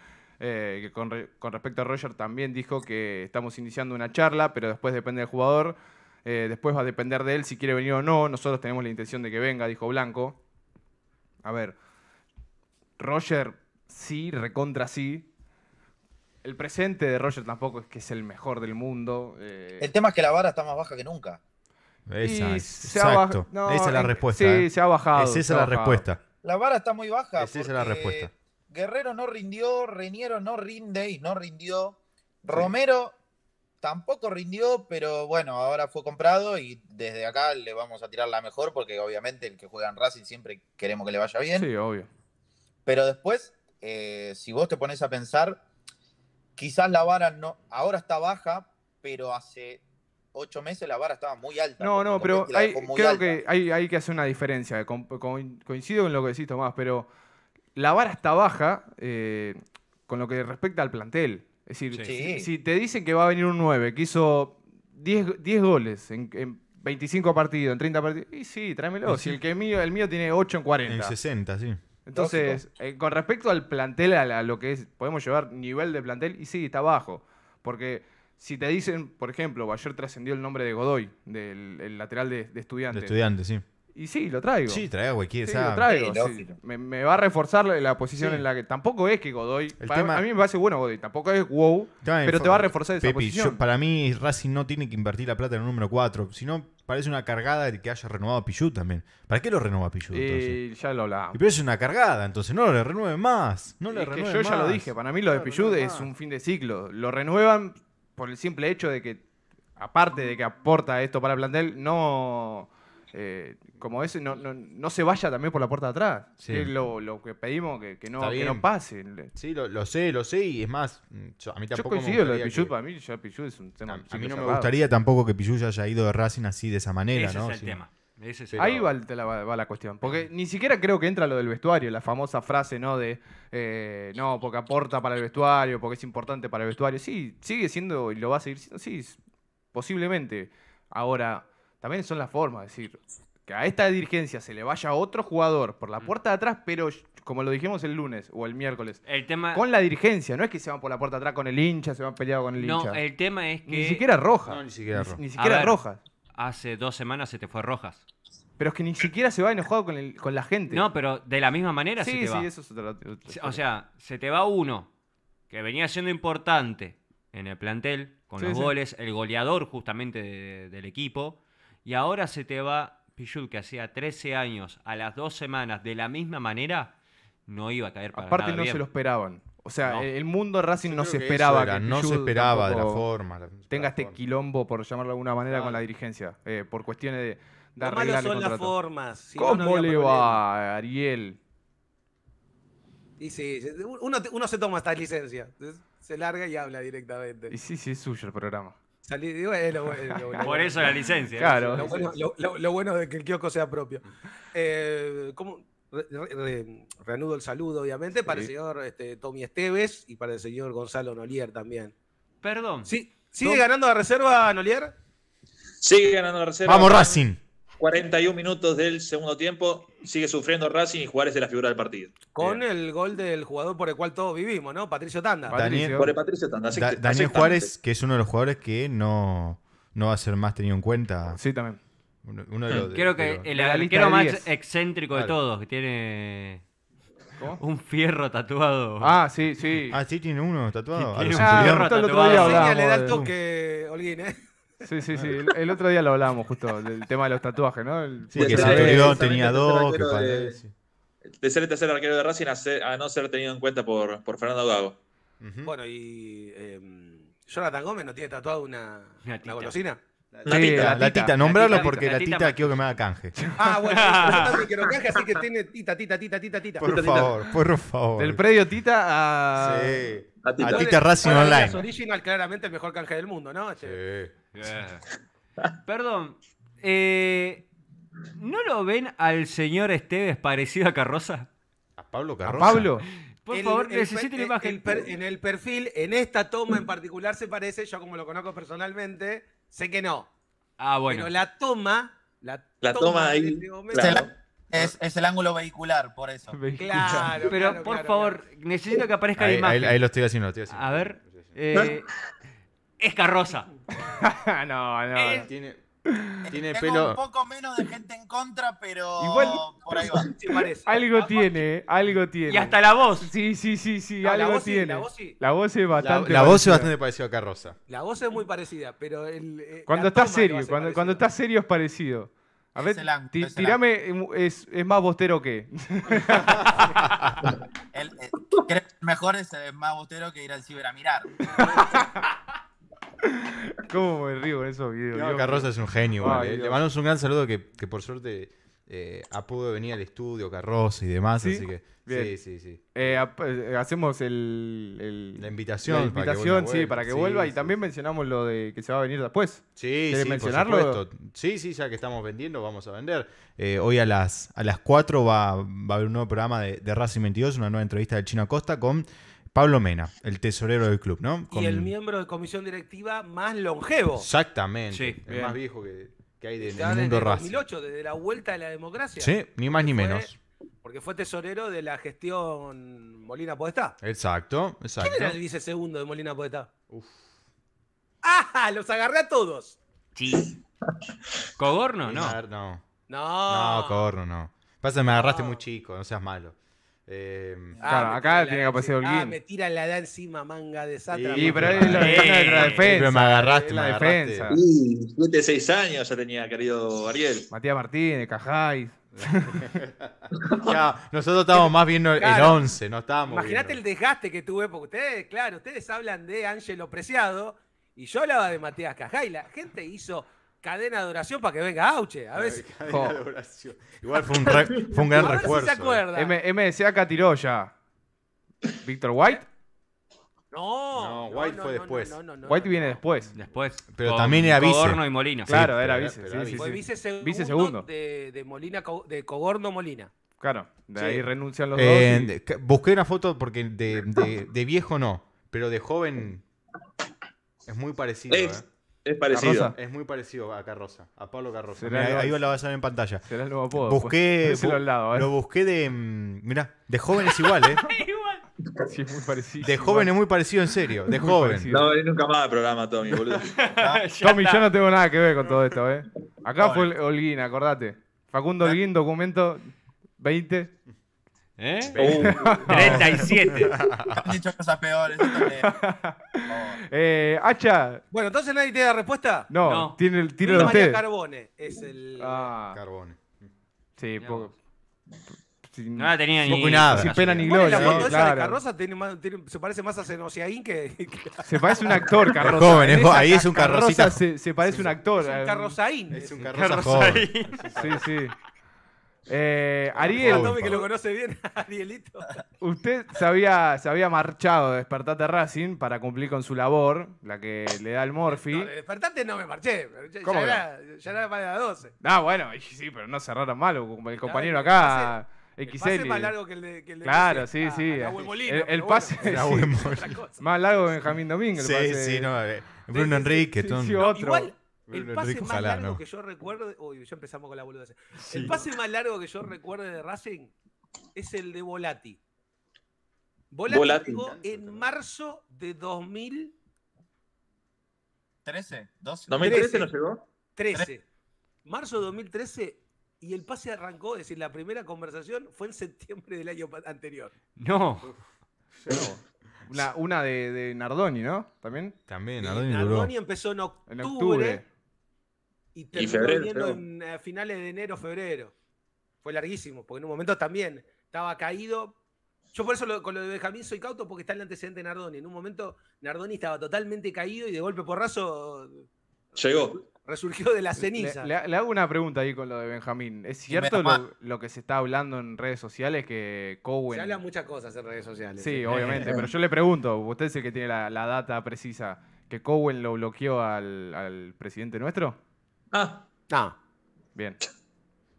Eh, que con, respecto a Roger también dijo que estamos iniciando una charla, pero después depende del jugador. Eh, después va a depender de él si quiere venir o no. Nosotros tenemos la intención de que venga, dijo Blanco. A ver, Roger sí, recontra sí. El presente de Roger tampoco es que es el mejor del mundo. Eh. El tema es que la vara está más baja que nunca. Esa, es, la respuesta. Sí, ¿eh? se ha bajado. Es la respuesta. La vara está muy baja. Es la respuesta. Guerrero no rindió, Reñero no rinde y no rindió. Romero tampoco rindió, pero bueno, ahora fue comprado y desde acá le vamos a tirar la mejor porque obviamente el que juega en Racing siempre queremos que le vaya bien. Sí, obvio. Pero después, eh, si vos te pones a pensar, quizás la vara no, ahora está baja, pero hace ocho meses la vara estaba muy alta. No, no, pero creo que hay, que hacer una diferencia. Eh, coincido con lo que decís, Tomás, pero la vara está baja eh, con lo que respecta al plantel. Es decir, si, te dicen que va a venir un 9 que hizo 10, 10 goles en, 25 partidos, en 30 partidos, y sí, tráemelo. Si el, que mío, el mío tiene 8 en 40. En 60, sí. Entonces, eh, con respecto al plantel, a, a, lo que es, podemos llevar nivel de plantel, y sí, está bajo. Porque si te dicen, por ejemplo, ayer trascendió el nombre de Godoy, del lateral de, Estudiantes. De Estudiantes, sí. Y sí, lo traigo. Sí, traigo cualquier. Sí, lo traigo. Me, va a reforzar la posición en la que. Tampoco es que Godoy. Para, a mí me parece bueno Godoy. Tampoco es wow. Pero te va a reforzar esa Pepe, posición. para mí, Racing no tiene que invertir la plata en el número 4. sino parece una cargada de que haya renovado a Pichu también. ¿Para qué lo renueva a Entonces? ya lo hablamos. Y pero es una cargada, entonces no le renueve más. No le renueve yo ya lo dije. Para mí, lo de es un fin de ciclo. Lo renuevan por el simple hecho de que, aparte de que aporta esto para el plantel, no. Eh, como ese, no, no, no, se vaya también por la puerta de atrás. es lo, que pedimos que, no, pase. Sí, lo, lo, sé, lo sé. Y es más, a mí tampoco. Yo coincido lo de Pichu, para mí ya Pichu es un tema. A, mí no me gustaría tampoco que Pichu haya ido de Racing así de esa manera, ¿no? Es el tema. Ahí va, la, cuestión. Porque ni siquiera creo que entra lo del vestuario, la famosa frase, ¿no? De, eh, no, porque aporta para el vestuario, porque es importante para el vestuario. Sí, sigue siendo y lo va a seguir siendo, sí, posiblemente. Ahora, también son las formas, es decir, que a esta dirigencia se le vaya otro jugador por la mm. puerta de atrás, pero como lo dijimos el lunes o el miércoles, el tema... con la dirigencia, no es que se van por la puerta de atrás con el hincha, se van peleados con el hincha. No, el tema es que... Ni siquiera roja. ni siquiera rojas. Hace dos semanas se te fue Rojas. Pero es que ni siquiera se va enojado con, el, con la gente. No, pero de la misma manera sí, se te sí, sí, eso es otra, O sea, se te va uno que venía siendo importante en el plantel, con los goles, el goleador justamente del equipo, y ahora se te va Pichul, que hacía 13 años, a las dos semanas, de la misma manera, no iba a caer para Aparte no se lo esperaban. O sea, el mundo Racing no se, esperaba no se esperaba. de la forma. tenga este quilombo, por llamarlo de alguna manera, con la dirigencia. Eh, por cuestiones de son las formas. ¿Cómo le va, Ariel? Y sí, uno, se toma esta licencia. Se larga y habla directamente. Y sí, sí, es suyo el programa. Por eso la licencia. Claro. Lo bueno, de que el kiosco sea propio. Eh, reanudo el saludo, obviamente, para el señor este, Tommy Esteves y para el señor Gonzalo Nolier también. Perdón. ¿Sí, ¿Sigue ganando la reserva, Nolier? Sigue ganando la reserva. Vamos, Racing. 41 minutos del segundo tiempo, sigue sufriendo Racing y Juárez es la figura del partido. Con el gol del jugador por el cual todos vivimos, ¿no? Patricio Tanda. Daniel, por el Patricio Tanda. Daniel Juárez, que es uno de los jugadores que no, no va a ser más tenido en cuenta. Sí, también. Hmm. Creo que el arquero más excéntrico de todos, que tiene ¿Cómo? un fierro tatuado. Ah, sí, sí. Ah, sí, tiene uno tatuado. un tatuado. le da el toque, Holguín, ¿eh? Sí, sí, sí. El, otro día lo hablábamos justo del tema de los tatuajes, ¿no? El... Sí, porque Centurión tenía dos. Que de, de, ser el tercer arquero de Racing a, no ser tenido en cuenta por, por Fernando Gago. Bueno, y em, Jonathan Gómez no tiene tatuado una, golosina. La tita, la, tita, nombrarlo porque la tita, quiero que me haga canje. Ah, bueno, yo también quiero canje, así que tiene tita, tita, tita, tita, tita. Por favor, por favor. Del predio tita a. Sí. A tita, Racing Online. original, claramente el mejor canje del mundo, ¿no? Este, sí. Perdón, eh, ¿no lo ven al señor Esteves parecido a Carroza? ¿A Pablo Carroza? Pablo? Por favor, necesito la imagen. en el perfil, en esta toma en particular se parece, yo como lo conozco personalmente, sé que no. Ah, bueno. Pero la toma, la, toma, ahí. Este es, el ángulo vehicular, por eso. Claro, pero por favor, necesito que aparezca la imagen. Ahí, lo estoy haciendo, lo estoy haciendo. A ver. Eh, es carroza. no, no. Eh, tiene, eh, tiene pelo. un poco menos de gente en contra, pero. por ahí va. Algo tiene, algo tiene. Y hasta la voz. Sí, sí, sí, sí, algo la voz tiene. la, voz la, voz es bastante. La, voz es bastante parecida a Carrosa La voz es muy parecida, pero. Eh, cuando está serio, cuando, cuando está serio es parecido. A ver, es tirame, es, más bostero que. mejor es más bostero que ir al ciber a mirar. ¿Cómo me río con esos videos? es un genio, eh. Le mandamos un gran saludo que, por suerte eh, ha ah, podido venir al estudio, Carroza y demás, que. Sí, sí, eh, eh, hacemos La invitación. para que vuelva. y también mencionamos lo de que se va a venir después. Sí, sí, mencionarlo? Sí, sí, ya que estamos vendiendo, vamos a vender. hoy a las, a las 4 va, a haber un nuevo programa de, de Racing 22, una nueva entrevista del Chino Acosta con Pablo Mena, el tesorero del club, ¿no? Y el miembro de comisión directiva más longevo. Exactamente. Sí, el más viejo que, hay del mundo desde 2008, desde la vuelta de la democracia. Sí, ni más ni menos. Porque fue tesorero de la gestión Molina Podestá. Exacto, exacto. ¿Quién era el de Molina Podestá? Uf. ¡Ah! Los agarré a todos. Sí. ¿Cogorno? No. No. No, no Cogorno no. Pasa, me agarraste muy chico, no seas malo. Em, ah, claro, acá tiene que aparecer Ah, me tira la edad encima, manga de Satra. Sí, pero defensa. me agarraste, la defensa. Uh, años ya tenía, querido Ariel. Matías Martínez, Cajáis. ya, nosotros estábamos más viendo el 11, no estábamos. Imagínate el desgaste que tuve, porque ustedes, claro, ustedes hablan de Ángelo Preciado y yo hablaba de Matías Cajay. La gente hizo cadena de oración para que venga Auche. A veces. Cadena de oración. Oh. Igual fue un, gran refuerzo. Eh. ¿Me se acuerda. tiró ya. ¿Víctor White? No, no, White fue después. White viene después. Después. Pero también era vice. Cogorno y Molina. Claro, era vice. vice. segundo. Vice segundo. De, Molina, de Cogorno Molina. Claro, de ahí renuncian los eh, dos. busqué una foto porque de, viejo no, pero de joven es muy parecido. Eh. Es parecido. Es muy parecido a Carrosa. a Pablo Carrosa. ahí, va la vas a ver en pantalla. Será el nuevo apodo. Pues. Busqué, ¿eh? lo busqué de, mm, de joven es igual, ¿eh? es muy parecido. De jóvenes muy parecido, en serio. De jóvenes. joven. No, vení nunca más de programa, Tommy, boludo. Ah, Tommy, yo no tengo nada que ver con todo esto, ¿eh? Acá fue Olguín, acordate. Facundo Olguín, documento 20. ¿Eh? 37. Han dicho cosas peores. eh, Hacha. Bueno, entonces nadie tiene la respuesta. No, tiene el tiro de usted. Carbone es el. Ah. Carbone. Sí, no la tenía ni, nada. Sin pena ni gloria. La foto eh, claro. de Carroza tiene más, se parece más a Zenociaín que, Se parece un actor, Carroza. Joven, ahí es un Carroza. Se, se, parece un actor. Es un eh. carrozaín. Es un carrozaín. Sí, sí. Eh, Ariel. Usted se había, marchado de Despertate Racing para cumplir con su labor, la que le da el Morphy. despertate no me marché. Ya, era, ya era para las 12. Ah, bueno, sí, pero no cerraron mal. El compañero acá. El más largo que el de. Que el claro, sí, ah, sí. el, pase. Bueno, más largo que Benjamín Domínguez eh, sí, sí, no. Bruno Enrique. otro. Igual, el pase más largo que yo recuerdo. Uy, ya empezamos con la El pase más largo que yo recuerdo de Racing es el de Volati. Volati, llegó en marzo de 2000. 13, 12. 2013 no llegó. 13. Marzo de 2013 y el pase arrancó, es decir, la primera conversación fue en septiembre del año anterior. No. Una, de, Nardoni, ¿no? También. También, Nardoni. Nardoni empezó en octubre, y terminó en finales de enero, febrero. Fue larguísimo, porque en un momento también estaba caído. Yo por eso con lo de Benjamín soy cauto, porque está el antecedente de Nardoni. En un momento Nardoni estaba totalmente caído y de golpe porrazo. Llegó. Resurgió de la ceniza. Le, hago una pregunta ahí con lo de Benjamín. ¿Es cierto lo, que se está hablando en redes sociales que Cowen. Se hablan muchas cosas en redes sociales. Sí, eh. obviamente, pero yo le pregunto, usted es que tiene la, data precisa, que Cowen lo bloqueó al, al presidente nuestro. Ah. No. Ah. Bien.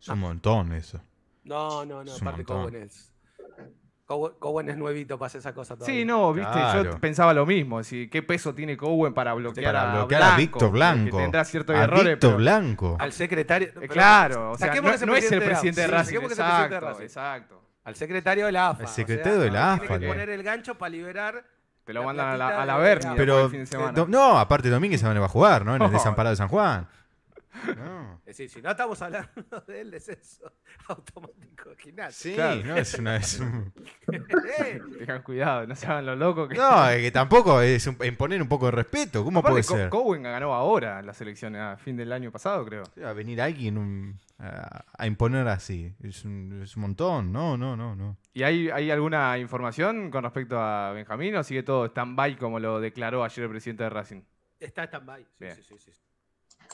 Es un montón eso. No, no, no. aparte Cowen es. Cowen, es nuevito para hacer esa cosa todavía. Sí, no, viste, yo pensaba lo mismo. ¿Qué peso tiene Cowen para bloquear, a Víctor Blanco. Que tendrá ciertos A errores. Víctor Blanco. Al secretario. Eh, claro, o sea, no, es el presidente de Racing. de exacto, Al secretario de la AFA. El secretario de la AFA, Tiene que poner el gancho para liberar. Te lo mandan a la, a la Pero, eh, no, aparte Domínguez se va a jugar, ¿no? En el desamparado de San Juan. Es decir, si no estamos hablando del descenso automático de Sí, no, es una. Es Tengan cuidado, no se hagan lo locos Que... No, es que tampoco es imponer un poco de respeto. ¿Cómo puede ser? Cowen ganó ahora la selección a fin del año pasado, creo. A venir alguien a, imponer así. Es un, montón. No, no, no, no. ¿Y hay, alguna información con respecto a Benjamín o sigue todo stand-by como lo declaró ayer el presidente de Racing? Está stand-by. sí, sí. sí.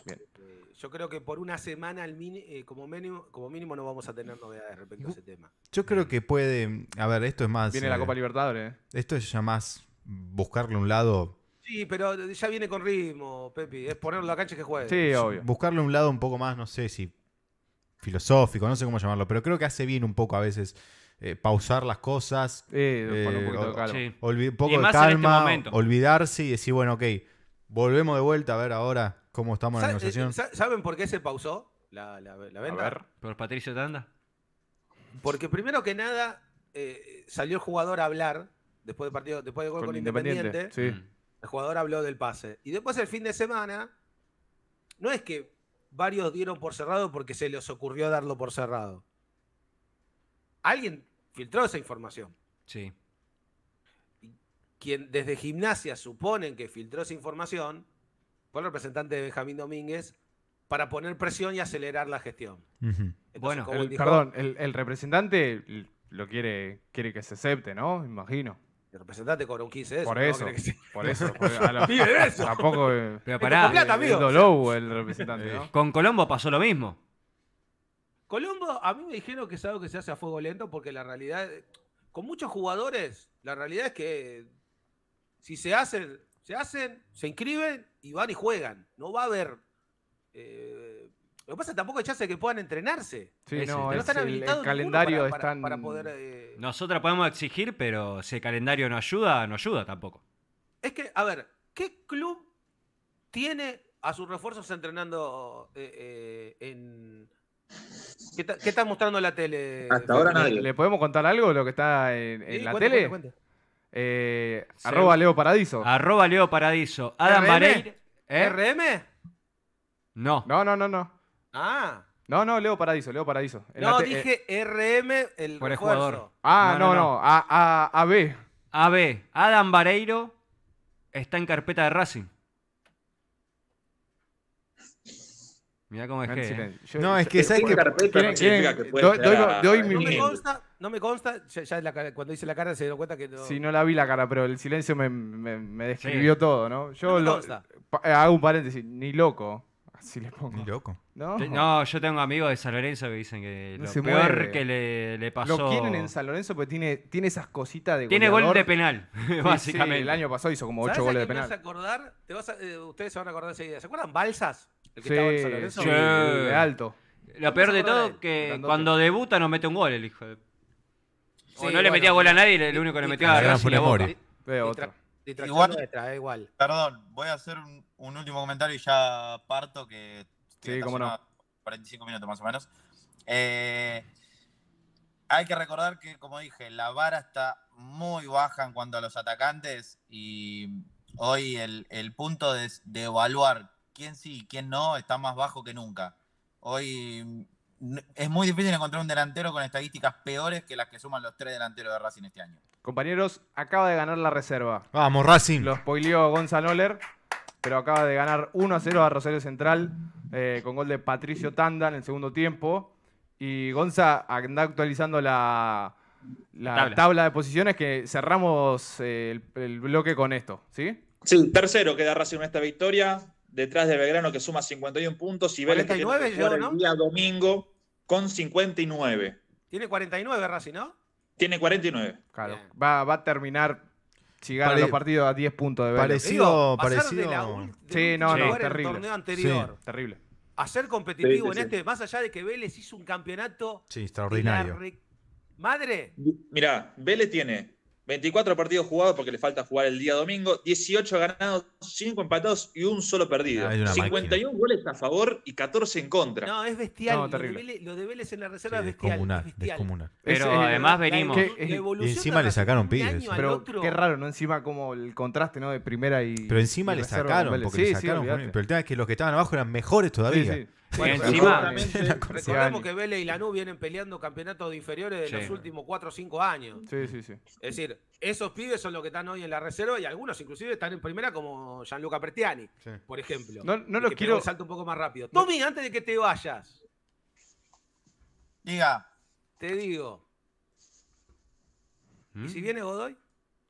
Eh, yo creo que por una semana al eh, como, mínimo, no vamos a tener novedades respecto a ese tema. Yo creo que puede. A ver, esto es más. Viene la eh, Copa Libertadores. Esto es ya más buscarle un lado Sí, pero ya viene con ritmo, Pepi. Es ponerlo a la cancha que juegue. Sí, obvio. Buscarle un lado un poco más, no sé si filosófico, no sé cómo llamarlo, pero creo que hace bien un poco a veces pausar las cosas. un poco de este calma, olvidarse y decir, bueno, ok, volvemos de vuelta a ver ahora cómo estamos en la eh, negociación. ¿Saben por qué se pausó la, la, venta? ¿Por Patricio Tanda? Porque primero que nada eh, salió el jugador a hablar después del partido, después del gol con, Independiente. Mm. El jugador habló del pase. Y después el fin de semana, no es que varios dieron por cerrado porque se les ocurrió darlo por cerrado. Alguien filtró esa información. Sí. Quien desde gimnasia suponen que filtró esa información, por el representante de Benjamín Domínguez para poner presión y acelerar la gestión. bueno, perdón, el, representante lo quiere, quiere que se acepte, ¿no? Imagino. El representante cobra un 15 Por eso, por eso. a la, Tampoco. Eh, Pero pará, El, representante. Con Colombo pasó lo mismo. Colombo, a mí me dijeron que es algo que se hace a fuego lento porque la realidad, con muchos jugadores, la realidad es que si se hace, se hacen, se inscriben y van y juegan. No va a haber. Eh, lo que pasa es que tampoco hay chance de que puedan entrenarse. Sí, no, el, calendario están... para poder. Eh, Nosotras podemos exigir, pero si el calendario no ayuda, no ayuda tampoco. Es que, a ver, ¿qué club tiene a sus refuerzos entrenando eh, en. ¿Qué, está, ¿Qué, está mostrando la tele? Hasta ahora nadie. ¿Le podemos contar algo lo que está en, la tele? Eh, arroba Leo Paradiso. Arroba Leo Paradiso. Adam RM? ¿eh? ¿RM? No. No, no, no, no. Ah. No, no, Leo Paradiso, Leo Paradiso. No, eh, dije RM, el por el jugador. ah, no, no, A, A, A, B. AB. Adam Vareiro está en carpeta de Racing. Mira cómo es que. Eh. no, es que sabes que. no, me consta, ya, cuando hice la cara se dieron cuenta que. Sí, no la vi la cara, pero el silencio me, me, describió todo, ¿no? Yo lo, eh, hago un paréntesis, ni loco. Así le pongo. Ni loco. ¿No? yo tengo amigos de San Lorenzo que dicen que lo peor que le, le, pasó. Lo quieren en San Lorenzo porque tiene, tiene esas cositas de. Tiene gol de penal, básicamente. el año pasado hizo como 8 goles de penal. Te vas a acordar, eh, vas ustedes se van a acordar de esa idea. ¿Se acuerdan Balsas? alto. Lo peor de todo es que cuando debuta no mete un gol el hijo O no le metía gol a nadie, el único que le metía a Igual, Perdón, voy a hacer un, último comentario y ya parto, que sí, no. 45 minutos más o menos. Eh, hay que recordar que, como dije, la vara está muy baja en cuanto a los atacantes y hoy el, punto de, de, evaluar quién sí y quién no está más bajo que nunca. Hoy mm, es muy difícil encontrar un delantero con estadísticas peores que las que suman los tres delanteros de Racing este año. Compañeros, acaba de ganar la reserva. Vamos, Racing. Lo spoileó Gonzalo Oler, pero acaba de ganar 1 a 0 a Rosario Central eh, con gol de Patricio Tanda en el segundo tiempo. Y Gonza anda actualizando la, tabla. de posiciones que cerramos eh, el, bloque con esto, ¿sí? Sí, tercero queda Racing en esta victoria, detrás de Belgrano que suma 51 puntos y Vélez el día domingo con 59. Tiene 49 Racing, ¿no? Tiene 49. Claro, va, a terminar si gana los partidos a 10 puntos de Vélez. Parecido, parecido. sí, no, no, terrible. anterior. Terrible. A ser competitivo en este, más allá de que Vélez hizo un campeonato sí, extraordinario. Madre. mira Vélez tiene 24 partidos jugados porque le falta jugar el día domingo, 18 ganados, 5 empatados y un solo perdido. 51 ah, goles a favor y 14 en contra. No, es bestial. Los Lo, de Vélez, en la reserva es Descomunal. Pero además venimos. encima le sacaron pibes. Pero qué raro, ¿no? Encima como el contraste, ¿no? De primera y. Pero encima le sacaron, porque pero el tema es que los que estaban abajo eran mejores todavía encima, recordemos que Vélez y Lanú vienen peleando campeonatos inferiores de los últimos 4 o 5 años. Es decir, esos pibes son los que están hoy en la reserva y algunos inclusive están en primera como Gianluca Pertiani, por ejemplo. No, no los quiero... Salto un poco más rápido. Tommy, antes de que te vayas. Diga. Te digo. ¿Y ¿Mm? si viene Godoy?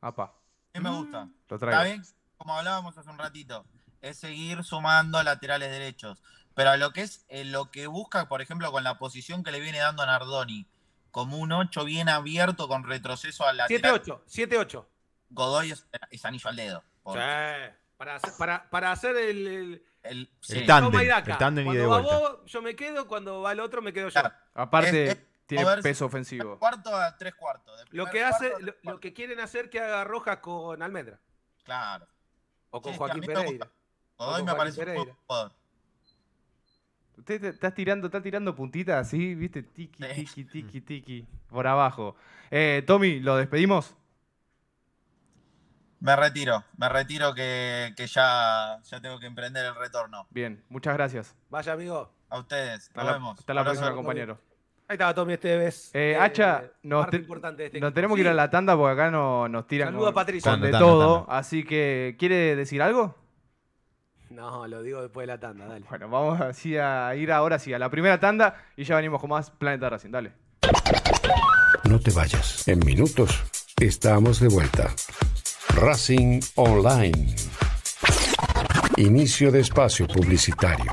Apa. ¿Qué me gusta? Lo traigo. Como hablábamos hace un ratito, es seguir sumando laterales derechos pero lo que es eh, lo que busca, por ejemplo, con la posición que le viene dando Nardoni, como un 8 bien abierto con retroceso a la. 7-8, 7-8. Godoy es, anillo al dedo. para hacer, para, para hacer el. el... El, el tándem, el tándem y de vuelta. vos, yo me quedo, cuando va el otro, me quedo yo. Aparte, tiene peso ofensivo. Cuarto a tres cuartos. Lo que, hace, lo, que quieren hacer que haga Rojas con Almendra. Claro. O con Joaquín Pereira. Godoy me parece un poco... Usted está tirando, está tirando puntitas así, viste, tiki, tiki, tiki, tiki, por abajo. Eh, Tommy, ¿lo despedimos? Me retiro, me retiro que, ya, ya tengo que emprender el retorno. Bien, muchas gracias. Vaya, amigo. A ustedes, hasta la, Hasta la próxima, compañero. Ahí estaba Tommy este vez. Eh, eh, Hacha, nos, este tenemos que ir a la tanda porque acá no, nos tiran de todo. Así que, ¿quiere decir algo? No, lo digo después de la tanda, dale. Bueno, vamos así a ir ahora sí a la primera tanda y ya venimos con más Planeta Racing, dale. No te vayas. En minutos estamos de vuelta. Racing Online. Inicio de espacio publicitario.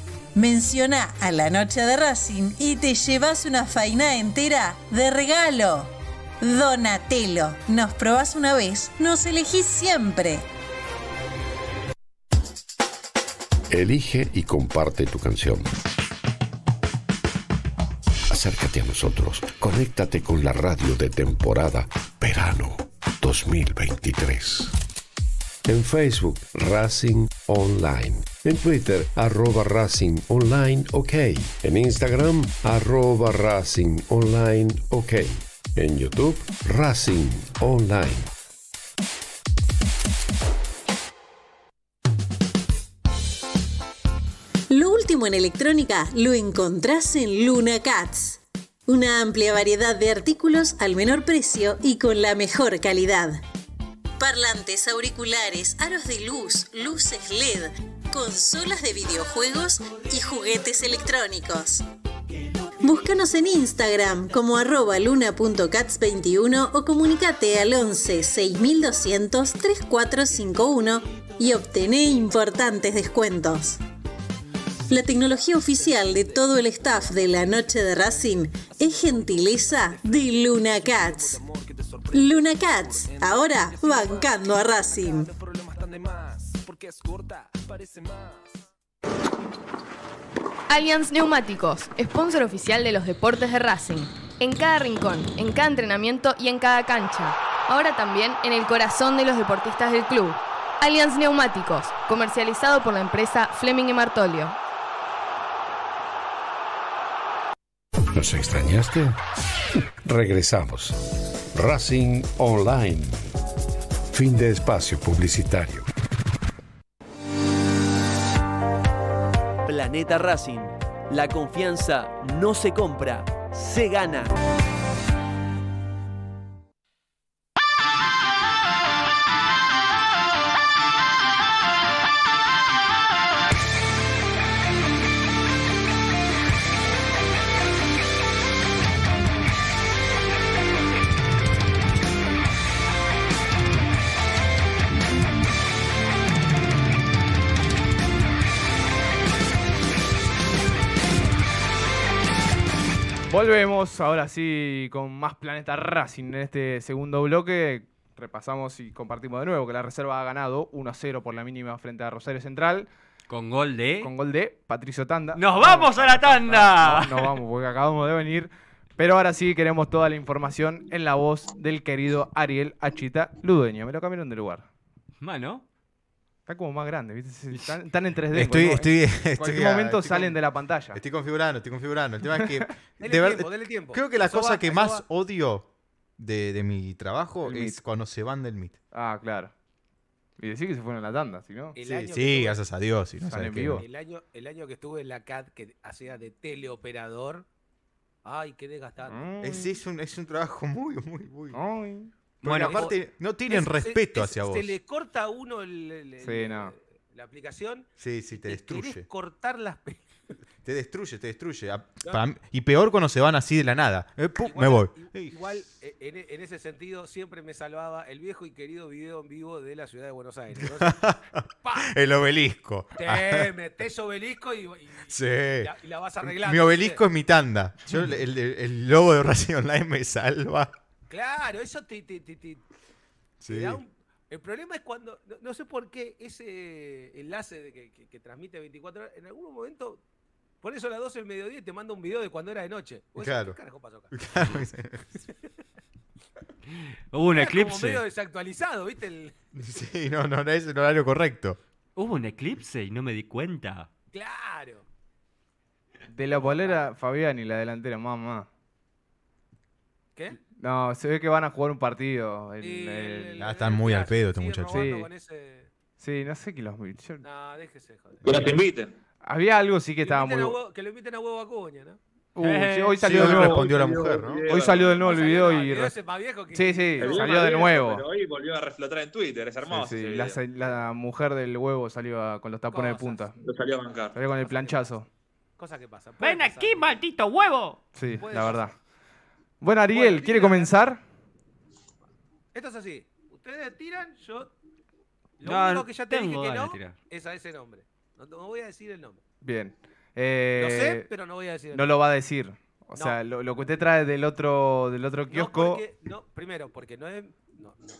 Menciona a la noche de Racing y te llevas una faina entera de regalo. Donatelo, nos probás una vez, nos elegís siempre. Elige y comparte tu canción. Acércate a nosotros, conéctate con la radio de temporada Verano 2023 en Facebook Racing Online, en Twitter arroba Racing Online OK, en Instagram arroba Racing Online OK, en YouTube Racing Online. Lo último en electrónica lo encontrás en Luna Cats. Una amplia variedad de artículos al menor precio y con la mejor calidad parlantes, auriculares, aros de luz, luces LED, consolas de videojuegos y juguetes electrónicos. Búscanos en Instagram como arroba luna.cats21 o comunicate al 11 6200 3451 y obtené importantes descuentos. La tecnología oficial de todo el staff de la noche de Racing es gentileza de Luna Cats. Luna Cats, ahora bancando a Racing. Allianz Neumáticos, sponsor oficial de los deportes de Racing. En cada rincón, en cada entrenamiento y en cada cancha. Ahora también en el corazón de los deportistas del club. Allianz Neumáticos, comercializado por la empresa Fleming y Martolio. ¿Nos extrañaste? Regresamos. Racing Online. Fin de espacio publicitario. Planeta Racing. La confianza no se compra, se gana. vemos ahora sí con más Planeta Racing en este segundo bloque. Repasamos y compartimos de nuevo que la reserva ha ganado 1 0 por la mínima frente a Rosario Central. Con gol de. Con gol de Patricio Tanda. ¡Nos vamos a la tanda! No, nos vamos, porque acabamos de venir. Pero ahora sí queremos toda la información en la voz del querido Ariel Achita Ludeño. Me lo cambiaron de lugar. Mano. Está como más grande, ¿viste? Están, en 3D. Pues, estoy, en cualquier momento salen de la pantalla. Estoy configurando, estoy configurando. El tema es que. tiempo, dele tiempo. Creo que la cosa que más odio de, de, mi trabajo es cuando se van del meet Ah, claro. Y decir que se fueron a la tanda, si no. Sí, sí gracias a Dios. Si no en vivo. El, año, el año que estuve en la CAD, que hacía de teleoperador. Ay, qué desgastado. Es, es, un, es un trabajo muy, muy, muy bueno, aparte, no tienen respeto hacia vos. Se le corta a uno la aplicación. Sí, sí, te destruye. cortar las Te destruye, te destruye. y peor cuando se van así de la nada. Eh, me voy. Igual, e, e, en, ese sentido, siempre me salvaba el viejo y querido video en vivo de la ciudad de Buenos Aires. el obelisco. Te metes obelisco y, la, vas a arreglar. Mi obelisco es mi tanda. Yo, el, lobo de Racing Online me salva. Claro, eso te, sí. El problema es cuando, no, sé por qué, ese enlace de que, transmite 24 horas, en algún momento, por eso a las 12 del mediodía y te manda un video de cuando era de noche. claro. Hubo un eclipse. Como medio desactualizado, ¿viste? Sí, no, no, no es el horario correcto. Hubo un eclipse y no me di cuenta. Claro. De la polera, Fabián y la delantera, mamá. ¿Qué? No, se ve que van a jugar un partido. el- ah, están muy al pedo estos muchachos. Sí. no sé qué los... mil. No, déjese, joder. te inviten. Había algo sí que estaba muy... que lo inviten a huevo a cuña, ¿no? Uy, uh, eh, hoy salió de nuevo. respondió mujer, ¿no? Hoy salió de nuevo el video y... Sí, sí, salió de nuevo. hoy volvió a reflotar en Twitter, es hermoso. Sí, la, mujer del huevo salió con los tapones de punta. Lo salió a bancar. Salió con el planchazo. Cosa que pasa. Ven aquí, maldito huevo. Sí, la verdad. Bueno, Ariel, ¿quiere comenzar? Esto es así. Ustedes tiran, yo. Lo único que ya te dije que no es a ese nombre. No, voy a decir el nombre. Bien. Eh, lo sé, eh, pero no voy a decir el No lo va a decir. O sea, lo, que usted trae del otro, del otro kiosco. no, primero, porque no es.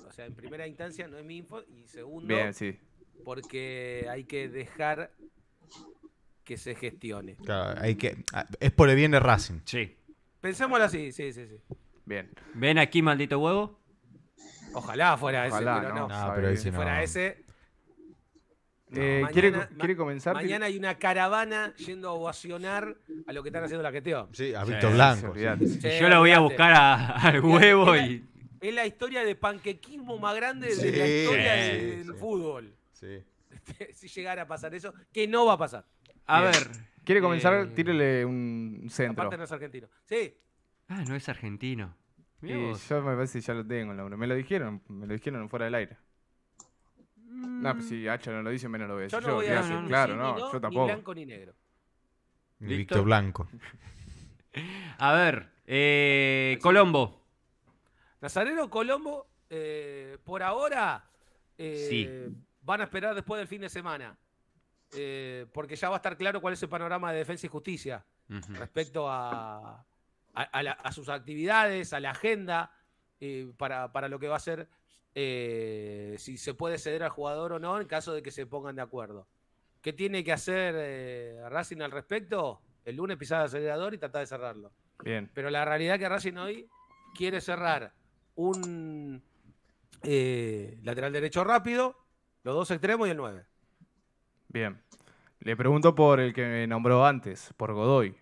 o sea, en primera instancia no es mi info. Y segundo, Bien, sí. porque hay que dejar que se gestione. Claro, hay que. Ah, es por el bien de Racing. Sí. Pensémoslo así, sí, sí, sí. Bien. ¿Ven aquí, maldito huevo? Ojalá fuera ese, pero no. no, pero Fuera ese. Eh, ¿quiere, comenzar? Mañana hay una caravana yendo a ovacionar a lo que están haciendo la Queteo. Sí, a Víctor Blanco. Yo la voy a buscar al huevo y. Es la historia de panquequismo más grande de la historia del fútbol. Sí. si llegara a pasar eso, que no va a pasar. A ver. ¿Quiere eh, comenzar? Tírele un centro. Aparte no es argentino. Sí. Ah, no es argentino. yo me parece que ya lo tengo, Lauro. Me lo dijeron, me lo dijeron fuera del aire. Mm. No, pues si Hacha no lo dice, menos lo ves. Yo no voy a claro, no, yo tampoco. Ni blanco ni negro. Ni Víctor Blanco. A ver, eh, Colombo. Nazareno Colombo, eh, por ahora, eh, Sí. van a esperar después del fin de semana. Eh, porque ya va a estar claro cuál es el panorama de Defensa y Justicia respecto a, sus actividades, a la agenda, eh, para, lo que va a ser, eh, si se puede ceder al jugador o no, en caso de que se pongan de acuerdo. ¿Qué tiene que hacer Racing al respecto? El lunes pisar el acelerador y tratar de cerrarlo. Bien. Pero la realidad es que Racing hoy quiere cerrar un lateral derecho rápido, los dos extremos y el nueve Bien. Le pregunto por el que me nombró antes, por Godoy.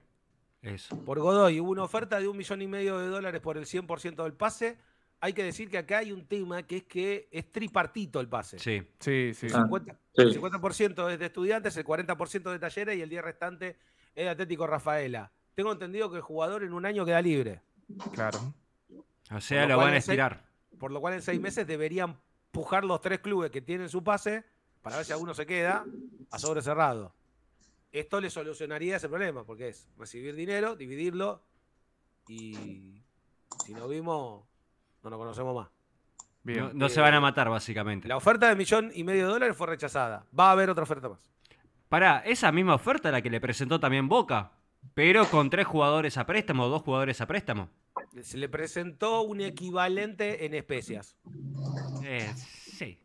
Eso. Por Godoy, hubo una oferta de un millón y medio de dólares por el 100% del pase. Hay que decir que acá hay un tema que es que es tripartito el pase. Sí, sí, sí. El 50%, ah, es de estudiantes, el 40% de talleres y el 10 restante es de Atlético Rafaela. Tengo entendido que el jugador en un año queda libre. Claro. O sea, lo, van a estirar. por lo cual en seis meses deberían pujar los tres clubes que tienen su pase para ver si alguno se queda a sobre cerrado. Esto le solucionaría ese problema, porque es recibir dinero, dividirlo y si no vimos, no nos conocemos más. No, se van a matar, básicamente. La oferta de millón y medio de dólares fue rechazada. Va a haber otra oferta más. Pará, esa misma oferta la que le presentó también Boca, pero con tres jugadores a préstamo, dos jugadores a préstamo. Se le presentó un equivalente en especias. Eh, sí.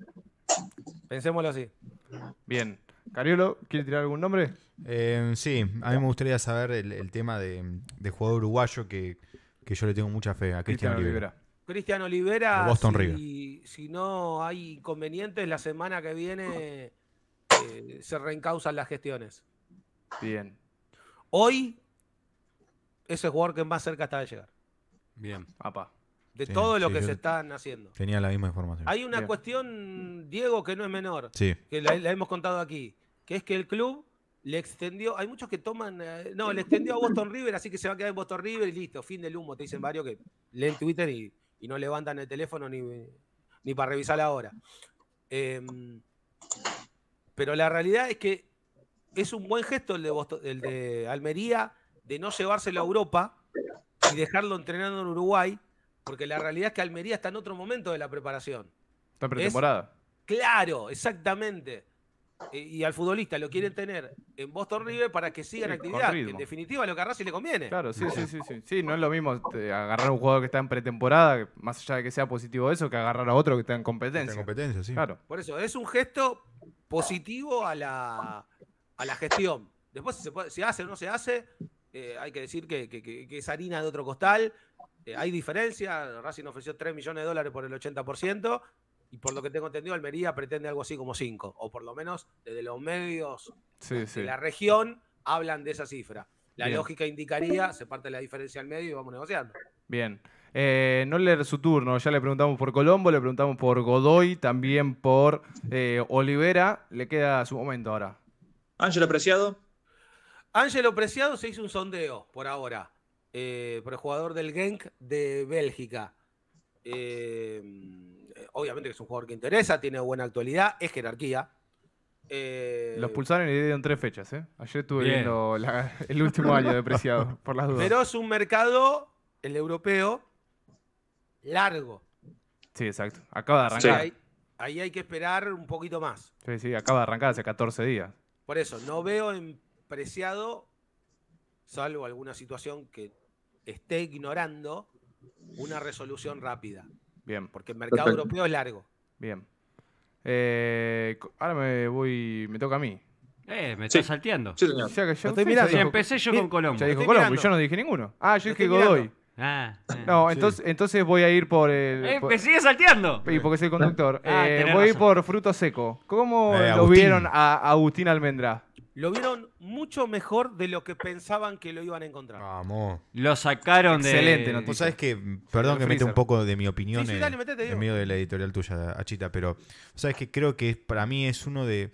Pensémoslo así. Bien. Cariolo, ¿quiere tirar algún nombre? Em, sí, a mí me gustaría saber el, tema de, jugador uruguayo que, yo le tengo mucha fe a Cristian Olivera. Cristiano Cristian Olivera, Boston si, si, no hay inconvenientes, la semana que viene eh, se reencausan las gestiones. Bien. Hoy, ese jugador que más cerca está de llegar. Bien, papá de todo lo que se están haciendo. Tenía la misma información. Hay una cuestión, Diego, que no es menor, que la, hemos contado aquí, que es que el club le extendió, hay muchos que toman, eh, no, le extendió a Boston River, así que se va a quedar en Boston River y listo, fin del humo, te dicen varios que leen Twitter y, no levantan el teléfono ni, para revisar la hora. Em, pero la realidad es que es un buen gesto de, el de Almería de no llevárselo a Europa y dejarlo entrenando en Uruguay porque la realidad es que Almería está en otro momento de la preparación. Está en pretemporada. claro, exactamente. E, y al futbolista lo quieren tener en Boston River para que siga en actividad. en definitiva, lo que si le conviene. Claro, sí, sí, sí, sí. no es lo mismo este, agarrar a un jugador que está en pretemporada, más allá de que sea positivo eso, que agarrar a otro que está en competencia. en competencia, sí. Claro. Por eso, es un gesto positivo a la, a la gestión. Después, si se, hace o no se hace, eh, hay que decir que, es harina de otro costal eh, hay diferencia, Racing ofreció 3 millones de dólares por el 80% y por lo que tengo entendido, Almería pretende algo así como 5, o por lo menos desde los medios de la región hablan de esa cifra. La lógica indicaría, se parte la diferencia al medio y vamos negociando. Bien. Eh, no leer su turno, ya le preguntamos por Colombo, le preguntamos por Godoy, también por eh, Olivera. Le queda su momento ahora. Ángelo Preciado. Ángelo Preciado se hizo un sondeo por ahora eh, prejugador del Genk de Bélgica. Eh, obviamente que es un jugador que interesa, tiene buena actualidad, es jerarquía. Eh, Los pulsaron y dieron tres fechas. ¿eh? Ayer estuve viendo el último año depreciado, por las dudas. Pero es un mercado, el europeo, largo. Sí, exacto. Acaba de arrancar. ahí, hay que esperar un poquito más. Sí, sí, acaba de arrancar hace 14 días. Por eso, no veo en Preciado, salvo alguna situación que esté ignorando una resolución rápida. Bien. Porque el mercado europeo es largo. Bien. Eh, ahora me voy. Me toca a mí. Eh, me estás salteando. Sí, O sea, que yo, estoy mirando. empecé yo con Colombia. Ya dijo Colombia y yo no dije ninguno. Ah, yo dije Godoy. Ah, eh. no, entonces, entonces voy a ir por el. Eh, me sigue salteando! Y porque soy conductor. Ah, voy a ir por fruto seco. ¿Cómo lo vieron a Agustín Almendra? lo vieron mucho mejor de lo que pensaban que lo iban a encontrar. Vamos. Lo sacaron de. Excelente. sabes que, perdón que mete un poco de mi opinión sí, en, medio de la editorial tuya, Achita, pero sabes que creo que para mí es uno de,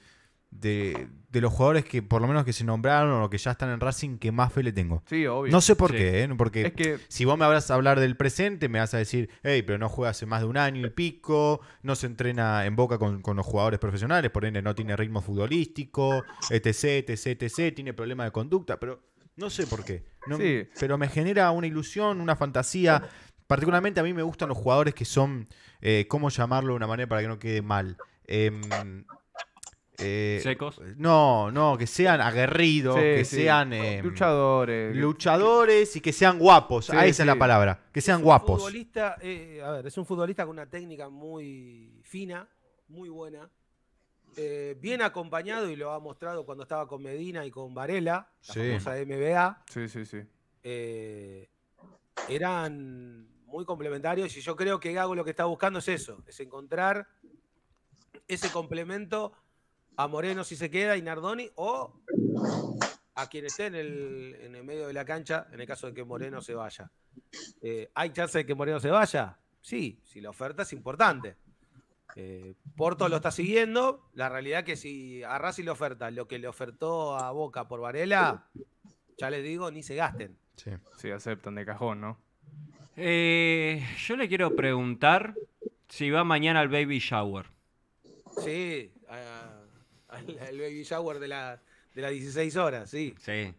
de, de los jugadores que por lo menos que se nombraron o que ya están en Racing que más fe le tengo. Sí, obvio. No sé por qué, ¿eh? porque si vos me hablas a hablar del presente, me vas a decir, hey, pero no juega hace más de un año y pico, no se entrena en boca con, los jugadores profesionales, por ende no tiene ritmo futbolístico, etc, etc, etc, tiene problemas de conducta, pero no sé por qué. No, Pero me genera una ilusión, una fantasía. Particularmente a mí me gustan los jugadores que son, eh, ¿cómo llamarlo de una manera para que no quede mal? Em, eh, ¿Secos? No, no, que sean aguerridos, que sean. Em, luchadores. Luchadores y que sean guapos. Ahí esa es la palabra. Que sean guapos. Eh, es un futbolista con una técnica muy fina, muy buena. Eh, bien acompañado y lo ha mostrado cuando estaba con Medina y con Varela, la famosa MBA. Sí, sí, sí. eran muy complementarios y yo creo que Gago lo que está buscando es eso, es encontrar ese complemento a Moreno si se queda y Nardoni o a quien esté en el, en el medio de la cancha en el caso de que Moreno se vaya. Eh, ¿Hay chance de que Moreno se vaya? Sí, si la oferta es importante. Eh, Porto lo está siguiendo. La realidad que si a y la oferta lo que le ofertó a Boca por Varela, ya les digo, ni se gasten. Sí, sí aceptan de cajón, ¿no? Eh, yo le quiero preguntar si va mañana al baby shower. Sí, el, baby shower de, la, de las 16 horas, sí. Sí.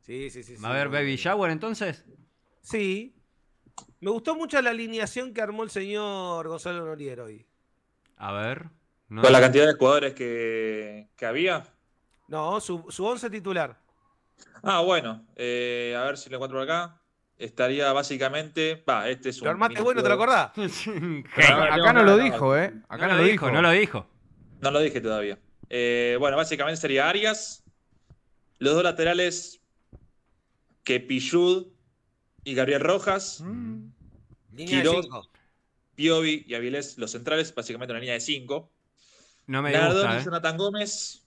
Sí, sí, ¿Va a haber baby shower entonces? Sí. Me gustó mucho la alineación que armó el señor Gonzalo Norier hoy. A ver. ¿Con la cantidad de jugadores que, había? No, su, su once titular. Ah, bueno. Eh, a ver si lo encuentro acá. Estaría básicamente. Va, este es un. Lo armaste bueno, ¿te lo acordás? acá no lo dijo, ¿eh? Acá no lo dijo, no lo dijo. No lo dije todavía. Eh, bueno, básicamente sería Arias, los dos laterales que y Gabriel Rojas, mm. Quiroz, Piovi y Avilés, los centrales, básicamente una línea de cinco No me ¿eh? Jonathan Gómez,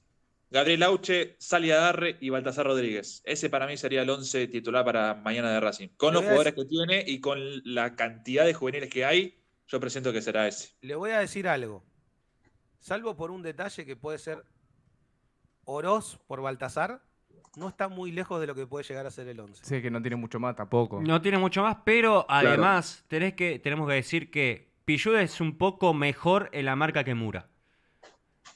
Gabriel Auche, Salia Darre y Baltasar Rodríguez. Ese para mí sería el 11 titular para mañana de Racing. Con los jugadores que tiene y con la cantidad de juveniles que hay, yo presento que será ese. Le voy a decir algo salvo por un detalle que puede ser Oroz por Baltasar, no está muy lejos de lo que puede llegar a ser el 11. Sí, que no tiene mucho más tampoco. No tiene mucho más, pero además tenés que, tenemos que decir que Pillú es un poco mejor en la marca que Mura.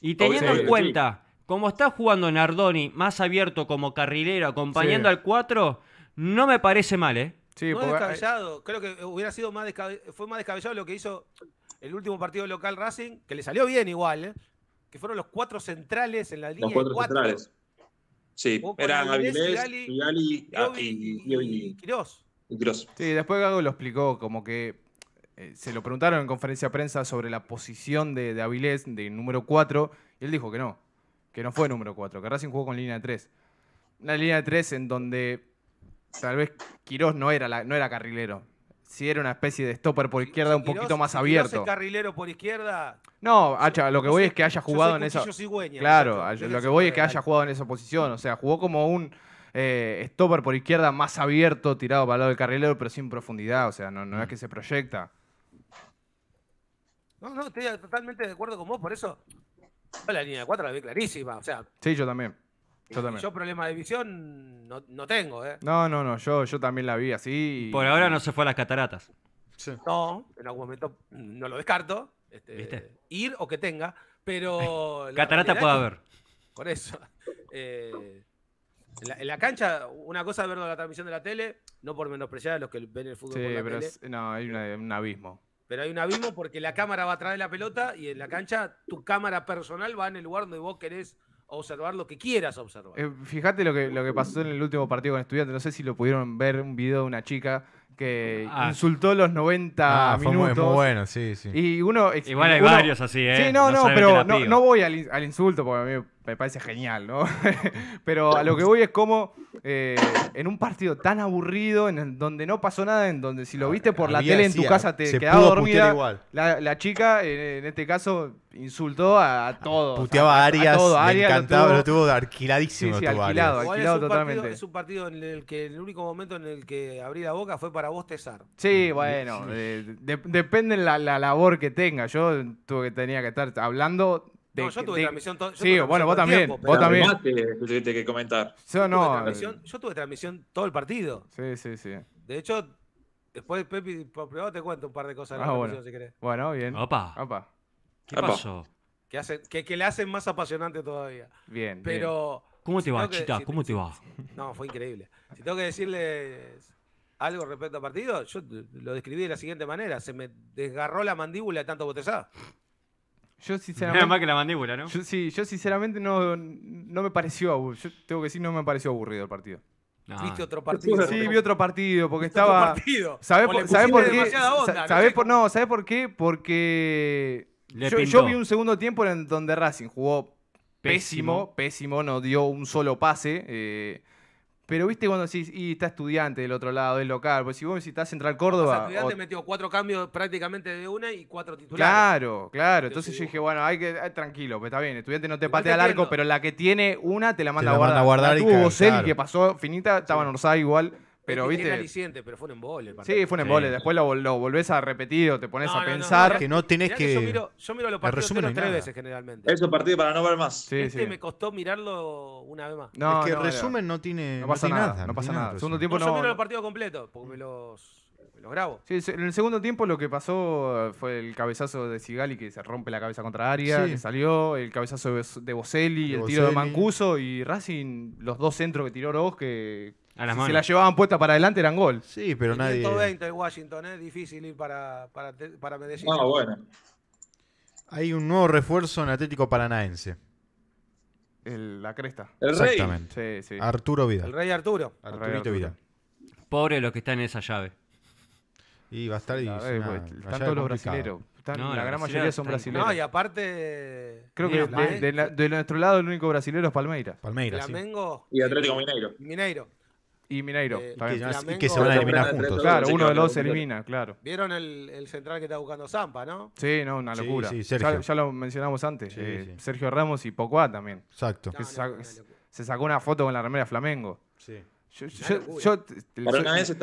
Y teniendo en cuenta como está jugando Nardoni, más abierto como carrilero, acompañando al 4, no me parece mal, ¿eh? Sí, Creo que hubiera sido más fue más descabellado lo que hizo el último partido local Racing, que le salió bien igual, ¿eh? que fueron los cuatro centrales en la línea. Los cuatro, centrales. Sí, eran Avilés, ah, y, Quirós. Sí, después Gago lo explicó, como que eh, se lo preguntaron en conferencia de prensa sobre la posición de, Avilés de número 4, y él dijo que no, que no fue número cuatro, que Racing jugó con línea de 3. Una línea de 3 en donde tal vez Quirós no era, no era carrilero, si era una especie de stopper por izquierda un poquito más abierto. carrilero por izquierda. No, hacha, lo que voy es que haya jugado en esa. Cigüeña, claro, lo que voy es que haya jugado en esa posición. O sea, jugó como un eh, stopper por izquierda más abierto, tirado para el lado del carrilero, pero sin profundidad. O sea, no, es mm. que se proyecta. No, no, estoy totalmente de acuerdo con vos, por eso. La línea 4 la vi clarísima. O sea. Sí, yo también. Yo, problema de visión no, tengo, ¿eh? No, no, no, yo, yo también la vi así. Por ahora no se fue a las cataratas. No, en algún momento no lo descarto. Este, ir o que tenga, pero. Catarata puede haber. Por eso. Eh, en, la, cancha, una cosa es ver la transmisión de la tele, no por menospreciar a los que ven el fútbol pero no, hay un abismo. pero hay un abismo porque la cámara va atrás de la pelota y en la cancha tu cámara personal va en el lugar donde vos querés observar lo que quieras observar. Eh, fíjate lo que, lo que pasó en el último partido con Estudiantes. No sé si lo pudieron ver un video de una chica que ah, insultó los 90 ah, Fue muy, bueno, sí, sí. Y uno. Igual hay varios así, ¿eh? Sí, no, no, pero no, voy al, insulto porque a mí me parece genial, ¿no? Pero a lo que voy es como eh, en un partido tan aburrido, en donde no pasó nada, en donde si lo ah, viste por la, tele en tu casa te quedaba dormida. La, chica, en, este caso, insultó a, ah, todo. Puteaba a, Arias, a todo. encantaba, lo tuvo, alquiladísimo. Sí, alquilado, alquilado es totalmente. es un partido en el que el único momento en el que abrí la boca fue para bostezar. Sí, bueno, eh, de, depende la, la labor que tenga. Yo tuve que tenía que estar hablando no, yo tuve transmisión todo. Sí, bueno, vos también. vos también. Tuviste que comentar. Yo no. Tuve yo tuve transmisión todo el partido. Sí, sí, sí. De hecho, después, Pepi, por privado te cuento un par de cosas. Ah, bueno. Si bueno, bien. Opa. Opa. ¿Qué pasó? Que, hacen, le hacen más apasionante todavía. Bien. Pero. ¿Cómo te va, chita? ¿Cómo te va? No, fue increíble. Si tengo que decirles algo respecto al partido, yo lo describí de la siguiente manera. Se me desgarró la mandíbula de tanto botezado yo sinceramente. más que la mandíbula, ¿no? Yo, sí, yo sinceramente no, no me pareció aburrido. Yo tengo que decir, no me pareció aburrido el partido. ¿Viste otro partido? Sí, vi otro partido, porque estaba. por, qué? no? por, no, ¿sabés por qué? Porque yo, vi un segundo tiempo en donde Racing jugó pésimo, pésimo, no dio un solo pase. Eh, pero viste cuando decís, y está estudiante del otro lado, del local. Pues si vos visitas Central Córdoba. O estudiante metió cuatro cambios prácticamente de una y cuatro titulares. Claro, claro. Entonces yo dije, bueno, hay que. Eh, tranquilo, pues está bien. Estudiante no te patea al arco, pero la que tiene una te la manda a guardar. y tuvo que pasó finita, estaba en igual. Pero, viste. pero fue un embole. sí, fue un embole. Después lo, volvés a repetir o te pones a pensar. que no tenés que. yo, miro, los partidos tres veces generalmente. Eso partido para no ver más. Sí, este me costó mirarlo una vez más. No, es que resumen no tiene. No pasa nada, No pasa nada. Segundo tiempo no. Yo miro los partidos completos porque me los. grabo. Sí, en el segundo tiempo lo que pasó eh, fue el cabezazo de Sigali que se rompe la cabeza contra Aria, que salió, el cabezazo de Boselli, el tiro de Mancuso y Racing, los dos centros que tiró Oroz que las si se la llevaban puesta para adelante, eran gol. Sí, pero nadie. nadie. en Washington, es ¿eh? difícil ir para, para, Medellín. Ah, bueno. Hay un nuevo refuerzo en Atlético Paranaense. la cresta. El rey. Exactamente. Arturo Vidal. El rey Arturo. Arturo. Vidal. Pobre los que están en esa llave. Y va a estar. Pues, están todos los brasileños. la, gran mayoría son brasileños. No, y aparte. Creo que ¿eh? de, nuestro lado el único brasileño es Palmeiras. Palmeiras. Flamengo. Y Atlético Mineiro. Mineiro. Y Mineiro. Eh, y que se van a eliminar juntos. Claro, uno de los se elimina, claro. ¿Vieron el, central que está buscando Zampa, no? Sí, no, una locura. Ya, lo mencionamos antes. Eh, Sergio Ramos y Pocoa también. Exacto. se, sacó una foto con la remera Flamengo. Sí. Yo, yo, yo, está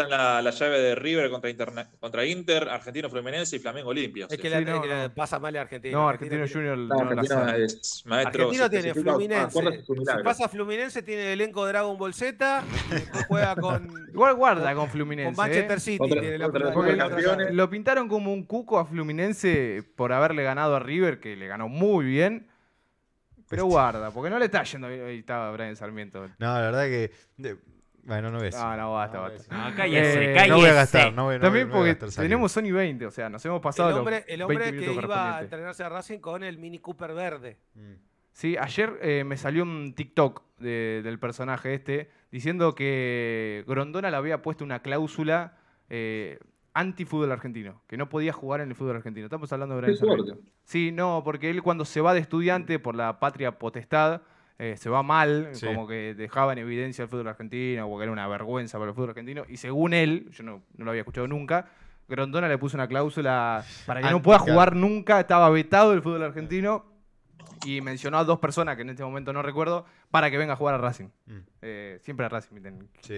en la, la, llave de River contra, contra Inter, Argentino Fluminense y Flamengo Olimpia. Es que, la, pasa mal Argentina No, Argentino, Junior no, Argentino Argentino tiene ah, Fluminense. si pasa Fluminense, tiene el elenco Dragon Ball Z. juega con. Igual guarda con Fluminense. Con ¿eh? Manchester City. lo pintaron como un cuco a Fluminense por haberle ganado a River, que le ganó muy bien. Pero este- guarda, porque no le está yendo. Ahí estaba Brian Sarmiento. No, la verdad que bueno, no ves. Ah no, basta, basta. No, eh, cállese, cállese. No voy a gastar, no voy, También porque tenemos Sony 20, o sea, nos hemos pasado. El hombre, el que iba a entrenarse a Racing con el Mini Cooper verde. Mm. Sí, ayer eh, me salió un TikTok del personaje este diciendo que Grondona le había puesto una cláusula eh, anti-fútbol argentino, que no podía jugar en el fútbol argentino. Estamos hablando de Brian Sí, no, porque él cuando se va de estudiante por la patria potestad eh, se va mal, eh, como que dejaba en evidencia el fútbol argentino, o que era una vergüenza para el fútbol argentino. Y según él, yo no, lo había escuchado nunca, Grondona le puso una cláusula para que no pueda jugar nunca, estaba vetado el fútbol argentino. Y mencionó a dos personas que en este momento no recuerdo para que venga a jugar a Racing. Mm. Eh, siempre a Racing,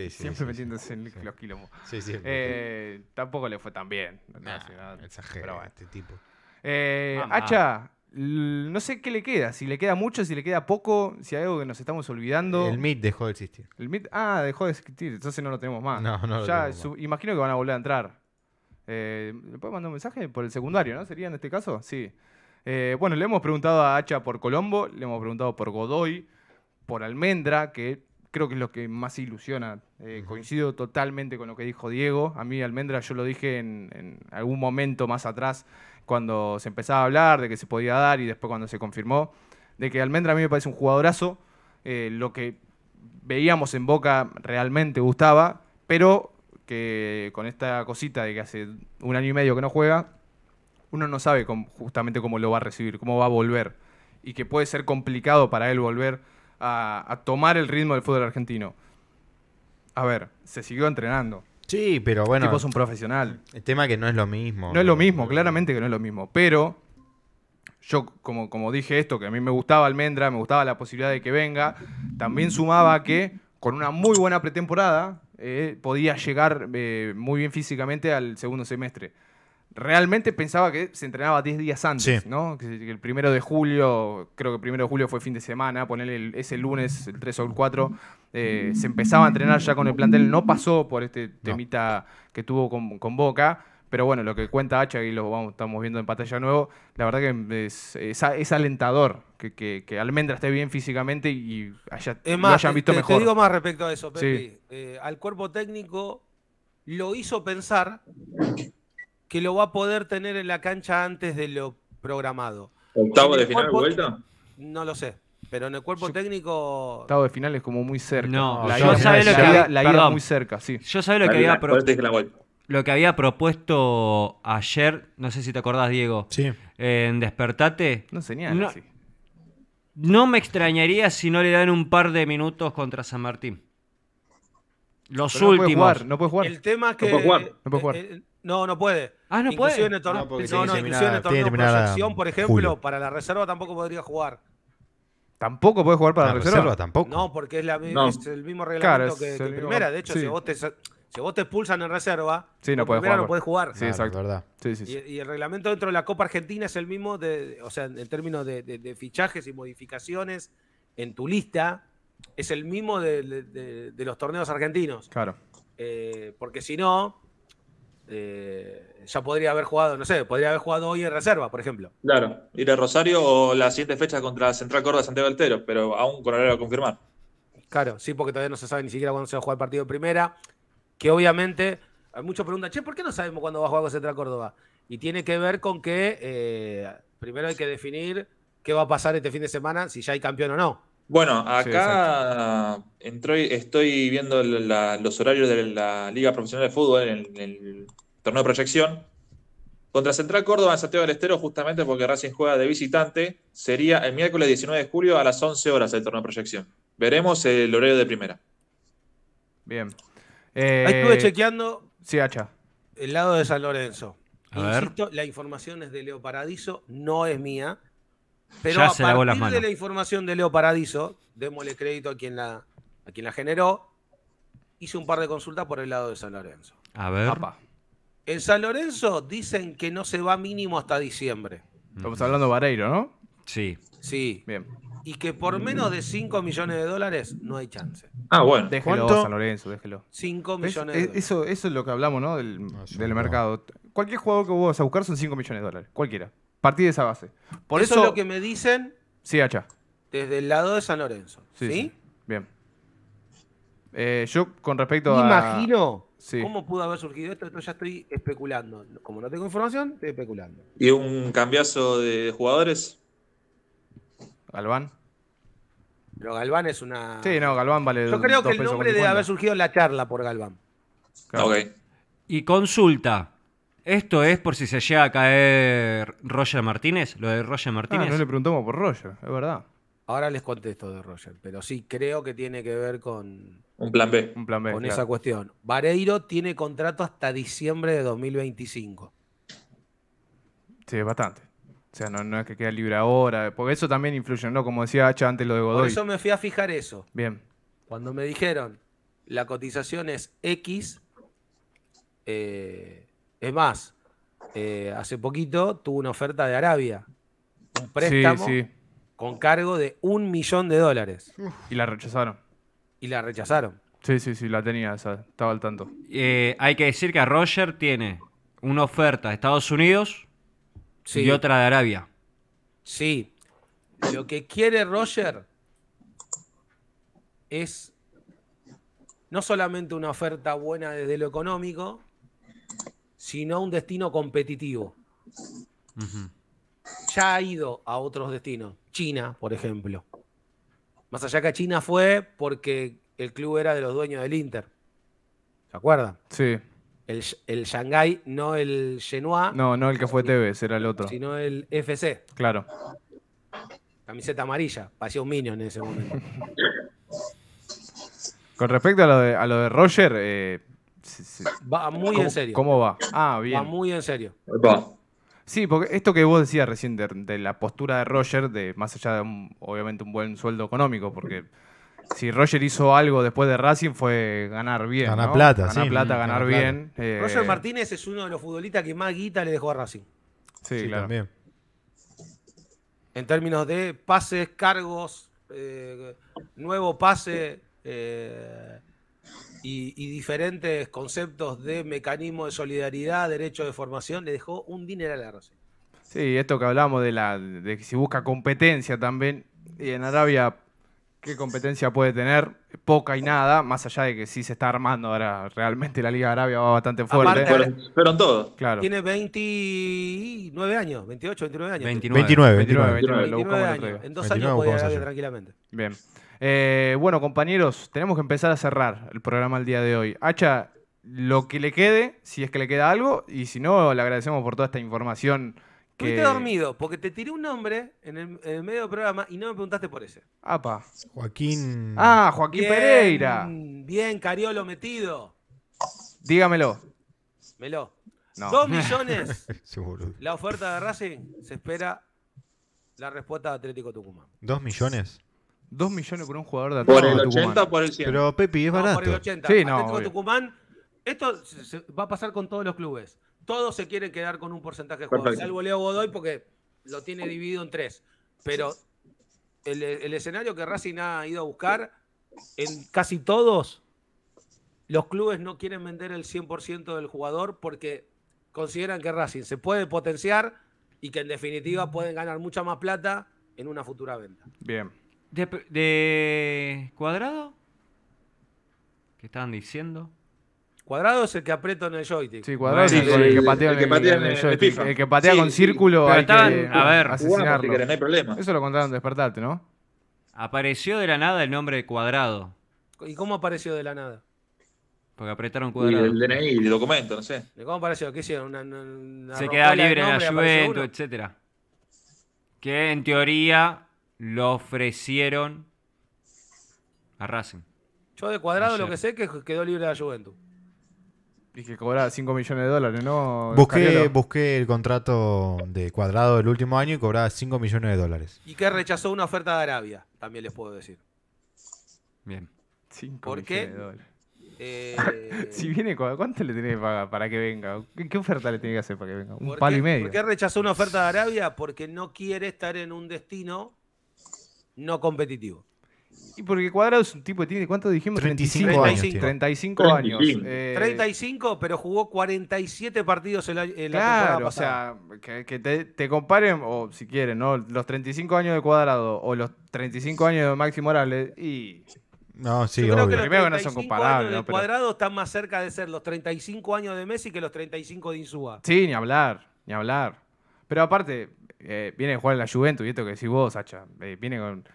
siempre metiéndose en los quilombos. tampoco le fue tan bien. pero este tipo. Hacha, no sé qué le queda, si le queda mucho, si le queda poco, si hay algo que nos estamos olvidando. El MIT dejó de existir. El MIT, ah, dejó de existir, entonces no lo tenemos más. ya, Imagino que van a volver a entrar. Eh, ¿Le puedo mandar un mensaje? Por el secundario, ¿no? ¿Sería en este caso? Sí. Eh, bueno, le hemos preguntado a Hacha por Colombo, le hemos preguntado por Godoy, por Almendra, que creo que es lo que más ilusiona. Eh, coincido totalmente con lo que dijo Diego. A mí Almendra, yo lo dije en, en algún momento más atrás cuando se empezaba a hablar de que se podía dar y después cuando se confirmó, de que Almendra a mí me parece un jugadorazo, eh, lo que veíamos en Boca realmente gustaba, pero que con esta cosita de que hace un año y medio que no juega, uno no sabe justamente cómo lo va a recibir, cómo va a volver, y que puede ser complicado para él volver a tomar el ritmo del fútbol argentino. A ver, se siguió entrenando Sí, pero bueno. tipo es un profesional. El tema que no es lo mismo. No, es lo mismo, claramente que no es lo mismo. Pero yo, como, como dije esto, que a mí me gustaba Almendra, me gustaba la posibilidad de que venga, también sumaba que con una muy buena pretemporada eh, podía llegar eh, muy bien físicamente al segundo semestre realmente pensaba que se entrenaba 10 días antes, ¿no? Que el primero de julio, creo que el primero de julio fue fin de semana, ponerle ese lunes, el 3 o el 4, eh, se empezaba a entrenar ya con el plantel, no pasó por este temita que tuvo con, Boca. Pero bueno, lo que cuenta Hacha, y lo vamos, estamos viendo en pantalla nuevo, la verdad que es, alentador que, que, Almendra esté bien físicamente y haya, lo hayan visto mejor. Te digo más respecto a eso, Pepe. Eh, al cuerpo técnico lo hizo pensar que lo va a poder tener en la cancha antes de lo programado. ¿Octavo de final de vuelta? No lo sé. Pero en el cuerpo técnico. Octavo de final es como muy cerca. No, la yo sabía lo que había. muy cerca, sí. Yo sabía lo que había. Lo que había propuesto ayer, no sé si te acordás, Diego. Sí. En Despertate. No no, no me extrañaría si no le dan un par de minutos contra San Martín. Los últimos. No puede jugar, no puede jugar. El tema que. No, no puede. Ah, no puede. En el torneo, no, no, torneo proyección, por ejemplo, para la reserva tampoco podría jugar. Tampoco puede jugar para la, reserva? tampoco. No, porque es, la, el mismo reglamento que, que primera. De hecho, si, vos te, expulsan en reserva, no primera jugar. no podés jugar. Sí, exacto. Verdad. Y, y, el reglamento dentro de la Copa Argentina es el mismo, de, o sea, en términos de, fichajes y modificaciones en tu lista, es el mismo de, los torneos argentinos. Claro. Eh, porque si no, eh, ya podría haber jugado, no sé, podría haber jugado hoy en reserva, por ejemplo. Claro, ir a Rosario o la siguiente fecha contra Central Córdoba Santiago Altero, pero aún con horario a confirmar. Claro, sí, porque todavía no se sabe ni siquiera cuándo se va a jugar el partido de primera, que obviamente hay muchos preguntan, che, ¿por qué no sabemos cuándo va a jugar Central Córdoba? Y tiene que ver con que eh, primero hay que definir qué va a pasar este fin de semana, si ya hay campeón o no. Bueno, acá estoy viendo los horarios de la Liga Profesional de Fútbol en el torneo de proyección. Contra Central Córdoba en Santiago del Estero, justamente porque Racing juega de visitante, sería el miércoles 19 de julio a las 11 horas el torneo de proyección. Veremos el horario de primera. Bien. Ahí eh, estuve chequeando. Sí, hacha. El lado de San Lorenzo. Insisto, la información es de Leo Paradiso, no es mía. Pero a partir de la información de Leo Paradiso, démosle crédito a quien la, a quien la generó, hice un par de consultas por el lado de San Lorenzo. A ver. En San Lorenzo dicen que no se va mínimo hasta diciembre. Estamos hablando de Vareiro, ¿no? Sí. Sí. Bien. Y que por menos de 5 millones de dólares no hay chance. Ah, bueno. Déjelo, San Lorenzo, déjelo. 5 millones de eh, dólares. Eso, es lo que hablamos, ¿no? Del, ah, mercado. Cualquier jugador que vos vas a buscar son 5 millones de dólares. Cualquiera. Partí de esa base. Por eso, es lo que me dicen. Sí, hacha. Desde el lado de San Lorenzo. ¿Sí? Bien. Eh, yo, con respecto a. Imagino ¿Cómo pudo haber surgido esto? Esto ya estoy especulando. Como no tengo información, estoy especulando. ¿Y un cambiazo de jugadores? Galván. Pero Galván es una. Sí, no, Galván vale. Yo creo que el nombre debe haber surgido en la charla por Galván. Ok. Y consulta. ¿Esto es por si se llega a caer Roger Martínez? ¿Lo de Roger ah, Martínez? no le preguntamos por Roger, es verdad. Ahora les contesto de Roger, pero sí creo que tiene que ver con. Un plan B. Un plan B con esa cuestión. Vareiro tiene contrato hasta diciembre de 2025. Sí, bastante. O sea, no, es que quede libre ahora, porque eso también influye, ¿no? Como decía H antes lo de Godoy. Por eso me fui a fijar eso. Bien. Cuando me dijeron, la cotización es X, eh, es más, eh, hace poquito tuvo una oferta de Arabia, un préstamo. Sí, sí con cargo de un millón de dólares. Y la rechazaron. Y la rechazaron. Sí, sí, sí, la tenía estaba al tanto. Eh, hay que decir que Roger tiene una oferta de Estados Unidos y otra de Arabia. Sí. Lo que quiere Roger es no solamente una oferta buena desde lo económico, sino un destino competitivo. Ya ha ido a otros destinos. China, por ejemplo. Más allá que a China fue porque el club era de los dueños del Inter. ¿Se acuerdan? Sí. El, Shanghai, no el Genoa. No, no el que fue TV, era el otro. Sino el FC. Claro. Camiseta amarilla, parecía un minion en ese momento. Con respecto a lo de, a lo de Roger, eh, va muy en serio. ¿Cómo va? Ah, bien. Va muy en serio. Sí, porque esto que vos decías recién de, la postura de Roger, de más allá de obviamente un buen sueldo económico, porque si Roger hizo algo después de Racing fue ganar bien. Ganar plata, ganar plata, ganar, bien. Eh, Roger Martínez es uno de los futbolistas que más guita le dejó a Racing. Sí, También. En términos de pases, cargos, eh, nuevo pase, eh, y, y, diferentes conceptos de mecanismo de solidaridad, derecho de formación, le dejó un dinero a la Racing. Sí, esto que hablamos de la de que si busca competencia también, y en Arabia, ¿qué competencia puede tener? Poca y nada, más allá de que sí se está armando ahora, realmente la Liga Arabia va bastante fuerte. Aparte, pero, en todo. Tiene 29 años, 28, 29 años. 29, 29, 29, 29, años. En dos años podía Arabia tranquilamente. Bien. Eh, bueno, compañeros, tenemos que empezar a cerrar el programa el día de hoy. Hacha, lo que le quede, si es que le queda algo, y si no, le agradecemos por toda esta información. Que... dormido, porque te tiré un nombre en el, medio del programa y no me preguntaste por ese. Apa. Joaquín. Ah, Joaquín Pereira. Bien, Cariolo metido. Dígamelo. Dos millones. La oferta de Racing se espera la respuesta de Atlético Tucumán. ¿Dos millones? 2 millones por un jugador de Atlético ¿Por el 80 por el 100? Pero Pepe es barato. Sí, no, Tucumán, esto va a pasar con todos los clubes. Todos se quieren quedar con un porcentaje de jugadores. Salvo Leo Godoy porque lo tiene dividido en tres. Pero el, escenario que Racing ha ido a buscar, en casi todos, los clubes no quieren vender el 100% del jugador porque consideran que Racing se puede potenciar y que en definitiva pueden ganar mucha más plata en una futura venta. Bien de, cuadrado? ¿Qué estaban diciendo? Cuadrado es el que aprieta en el joystick. Sí, cuadrado es el, que patea en el, El, que patea con círculo. a ver, asesinarlo. no hay problema. Eso lo contaron Despertarte, ¿no? Apareció de la nada el nombre de cuadrado. ¿Y cómo apareció de la nada? Porque apretaron cuadrado. Y el DNI, el documento, no sé. ¿De cómo apareció? ¿Qué hicieron? Se quedaba libre en la Juventus, etc. Que en teoría lo ofrecieron a Racing. Yo de cuadrado lo que sé es que quedó libre de la Juventus. Y que cobraba 5 millones de dólares, ¿no? Busqué, el contrato de cuadrado del último año y cobraba 5 millones de dólares. Y que rechazó una oferta de Arabia, también les puedo decir. Bien. 5 ¿Por qué? De dólares. Eh, si viene, ¿cuánto le tiene que pagar para que venga? ¿Qué, oferta le tiene que hacer para que venga? Un palo y medio. ¿Por qué rechazó una oferta de Arabia? Porque no quiere estar en un destino no competitivo. Y porque Cuadrado es un tipo que tiene, ¿cuánto dijimos? 35, años. 35 años. 35, eh, pero jugó 47 partidos el año eh, Claro, o sea, que, te, comparen, o si quieren, ¿no? Los 35 años de Cuadrado o los 35 años de Maxi Morales y... No, sí, Yo creo que no son comparables. Cuadrado están más cerca de ser los 35 años de Messi que los 35 de Insúa. Sí, ni hablar, ni hablar. Pero aparte, eh, viene a jugar en la Juventus, y esto que decís vos, Sacha, eh, viene con,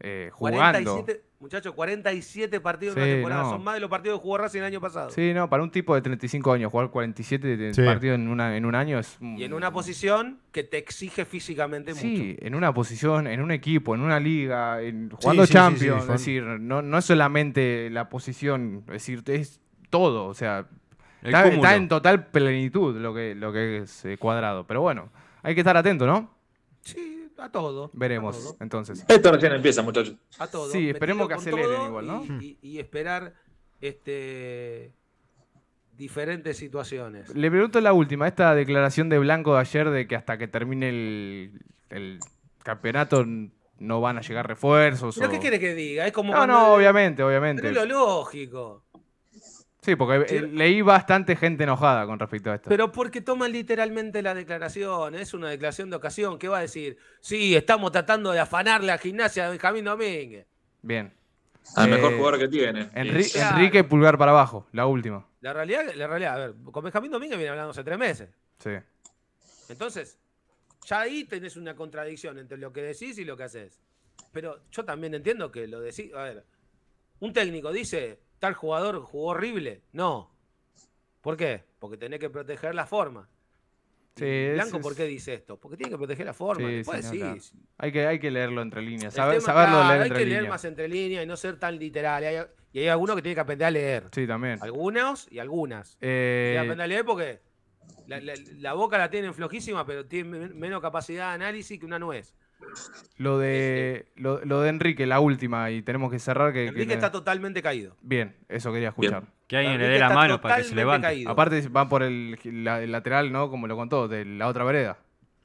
eh, jugando. 47, 47 partidos en una temporada, son más de los partidos que jugó Racing el año pasado. Sí, no, para un tipo de 35 años, jugar 47 partidos en, una, en un año es... Y en una posición que te exige físicamente mucho. Sí, en una posición, en un equipo, en una liga, en, jugando Champions, es decir, no, es solamente la posición, es decir, es todo, o sea... Está, en total plenitud lo que, lo que es eh, cuadrado. Pero bueno, hay que estar atento, ¿no? Sí, a todo. Veremos, entonces. Esto recién empieza, muchachos. A todo. Sí, esperemos que aceleren igual, ¿no? Y, esperar este diferentes situaciones. Le pregunto la última, esta declaración de Blanco de ayer de que hasta que termine el, el campeonato no van a llegar refuerzos. qué quiere que diga? Es como no, no, obviamente, obviamente. es lo lógico. Sí, porque eh, leí bastante gente enojada con respecto a esto. Pero porque toman literalmente la declaración, es una declaración de ocasión ¿Qué va a decir, sí, estamos tratando de afanar la gimnasia de Benjamín Domínguez. Bien. Al mejor eh, jugador que tiene. Enrique Pulgar para abajo, la última. La realidad, la realidad, a ver, con Benjamín Domínguez viene hablando hace tres meses. Sí. Entonces, ya ahí tenés una contradicción entre lo que decís y lo que haces. Pero yo también entiendo que lo decís, a ver, un técnico dice, tal jugador jugó horrible. No. ¿Por qué? Porque tenés que proteger la forma. Blanco, ¿por qué dice esto? Porque tiene que proteger la forma. Después, sí. Hay, que, hay que leerlo entre líneas. Saber, hay que leer más entre líneas y no ser tan literal. Y hay, algunos que tienen que aprender a leer. Sí, también. Algunos y algunas. Eh, que aprender a leer porque la, boca la tienen flojísima, pero tienen menos capacidad de análisis que una nuez. Lo de, lo, de Enrique, la última, y tenemos que cerrar. Que, Enrique está totalmente caído. Bien, eso quería escuchar. Que alguien le dé la mano para que se levante. Aparte, van por el, lateral, ¿no? Como lo contó, de la otra vereda.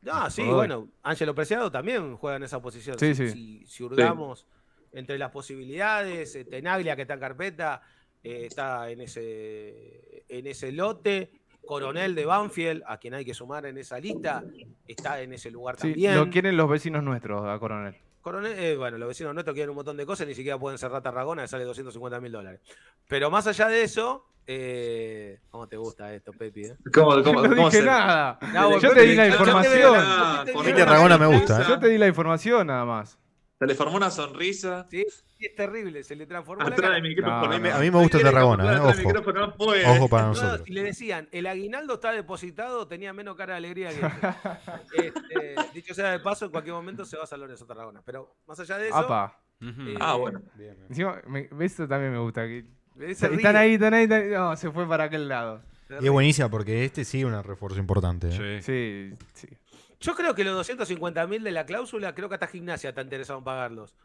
Ah, sí, bueno. Ángelo Preciado también juega en esa posición. Si, hurgamos entre las posibilidades, Tenaglia, este, que está en carpeta, eh, está en ese, en ese lote. Coronel de Banfield, a quien hay que sumar en esa lista, está en ese lugar sí, también. Lo quieren los vecinos nuestros a Coronel. Coronel, eh, bueno, los vecinos nuestros quieren un montón de cosas, ni siquiera pueden cerrar Tarragona, que sale 250 mil dólares. Pero más allá de eso, eh, ¿cómo te gusta esto, Pepi? Eh? ¿Cómo, no nada. yo te di la información. A mí Tarragona me gusta. Yo te di la información nada más. Se le formó una sonrisa. Sí, es terrible, se le transformó. a mí me gusta Tarragona, eh, Ojo. Ojo para nosotros. Y le decían, el aguinaldo está depositado, tenía menos cara de alegría que este, este Dicho sea de paso, en cualquier momento se va a Salones o Tarragona. Pero más allá de eso. Eh, ah, bueno. Encima, esto también me gusta. Que, están ahí, están ahí, están No, se fue para aquel lado. Y es buenísima porque este sí es un refuerzo importante. Eh. Sí. sí. sí, yo creo que los 250.000 mil de la cláusula, creo que hasta gimnasia está interesado en pagarlos.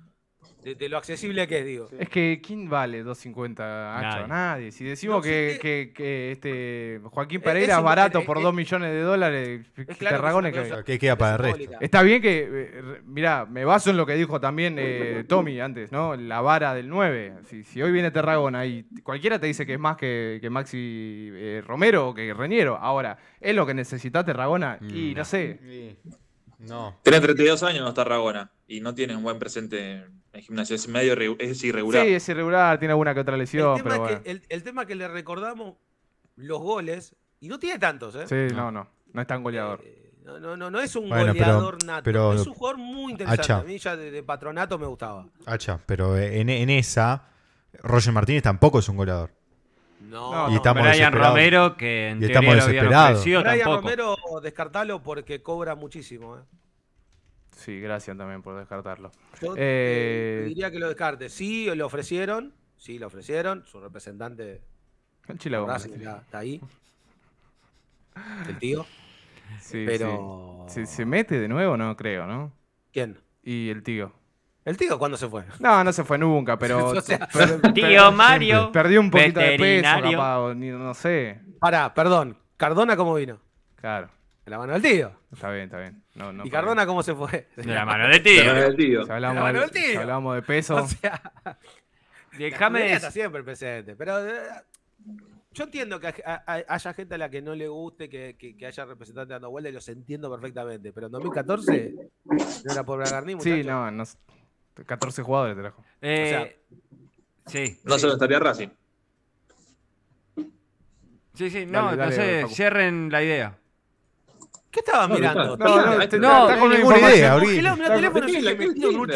De, lo accesible que es, digo. Es que ¿quién vale 2.50 Nadie. Si decimos eh, que, este Joaquín Pereira es, barato eh, por 2 eh, millones de dólares, es que, ¿Qué queda para el resto. Está bien que, mira mirá, me baso en lo que dijo también Tommy antes, ¿no? La vara del 9. Si, hoy viene Terragona y cualquiera te dice que es más que, Maxi Romero o que Reñero, ahora, ¿es lo que necesita Terragona? Mm, y no sé. No. Tiene 32 años Terragona y no tiene un buen presente es es irregular. Sí, es irregular, tiene alguna que otra lesión. El tema, pero es que, el, tema que le recordamos los goles, y no tiene tantos, ¿eh? Sí, no, no. No es tan goleador. Eh, no, es un goleador nato. es un jugador muy interesante. A mí ya de, patronato me gustaba. Hacha, pero en, en, esa, Roger Martínez tampoco es un goleador. No, y Brian Romero, que en y estamos desesperados. Brian Romero, descartalo porque cobra muchísimo. ¿eh? Sí, gracias también por descartarlo. Yo eh, eh, diría que lo descarte. Sí, lo ofrecieron. Sí, lo ofrecieron. Su representante. El Está, ahí. El tío. Sí, pero. Sí. ¿Se, mete de nuevo? No creo, ¿no? ¿Quién? Y el tío. ¿El tío cuándo se fue? No, no se fue nunca, pero. tío Mario. Perdió un poquito de peso, no sé. Pará, perdón. ¿Cardona cómo vino? Claro. En la mano del tío. Está bien, está bien. ¿Y Cardona cómo se fue? De la mano De tío. hablamos, de, tío. hablamos de peso. O sea, siempre presente. Pero eh, yo entiendo que haya gente a la que no le guste que, haya representantes dando vuelta y los entiendo perfectamente. Pero en 2014 no era por ganar ni Sí, no, 14 jugadores trajo. o sea, eh, sí. No solo estaría Racing. Sí, sí, no, entonces cierren la idea. ¿Qué estaba mirando? No, no, no está con ninguna idea,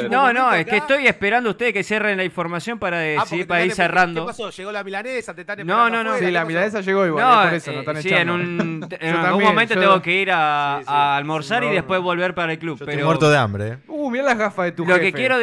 No, no, es que estoy esperando a ustedes que cierren la información para, ah, ir cerrando. ¿Qué pasó? ¿Llegó la milanesa? ¿Te están No, no, no. Sí, la milanesa llegó igual, por eso no están Sí, en, algún momento tengo que ir a, almorzar y después volver para el club. Estoy muerto de hambre. Eh. Uh, mira las gafas de tu Lo lo que quiero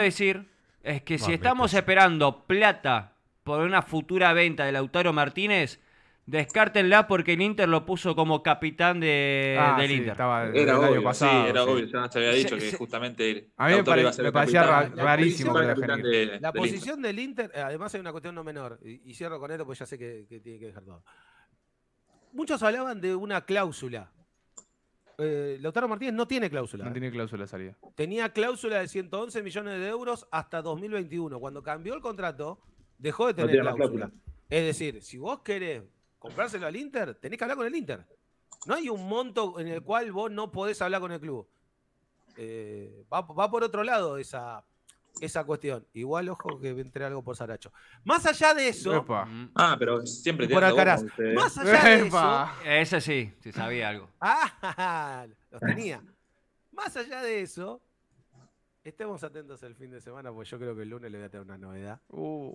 decir es que si estamos esperando plata por una futura venta de Lautaro Martínez Descártenla porque el Inter lo puso como capitán de, ah, del Inter. era el obvio, pasado, sí, era obvio. se había dicho que justamente. ir a mí me, parecía rarísimo. La, posición, del Inter. además hay una cuestión no menor, y, cierro con esto porque ya sé que, tiene que dejar todo. Muchos hablaban de una cláusula. Eh, Lautaro Martínez no tiene cláusula. No tiene cláusula salía Tenía cláusula de 111 millones de euros hasta 2021. Cuando cambió el contrato, dejó de tener cláusula. Es decir, si vos querés comprárselo al Inter, tenés que hablar con el Inter. No hay un monto en el cual vos no podés hablar con el club. Eh, va, por otro lado esa, esa cuestión. Igual, ojo, que entre algo por Saracho. Más allá de eso. Ah, pero siempre Por Más allá de eso. Ese sí, si sabía algo. Ah, ¡Lo tenía. Más allá de eso, estemos atentos el fin de semana, porque yo creo que el lunes le voy a tener una novedad. Uh.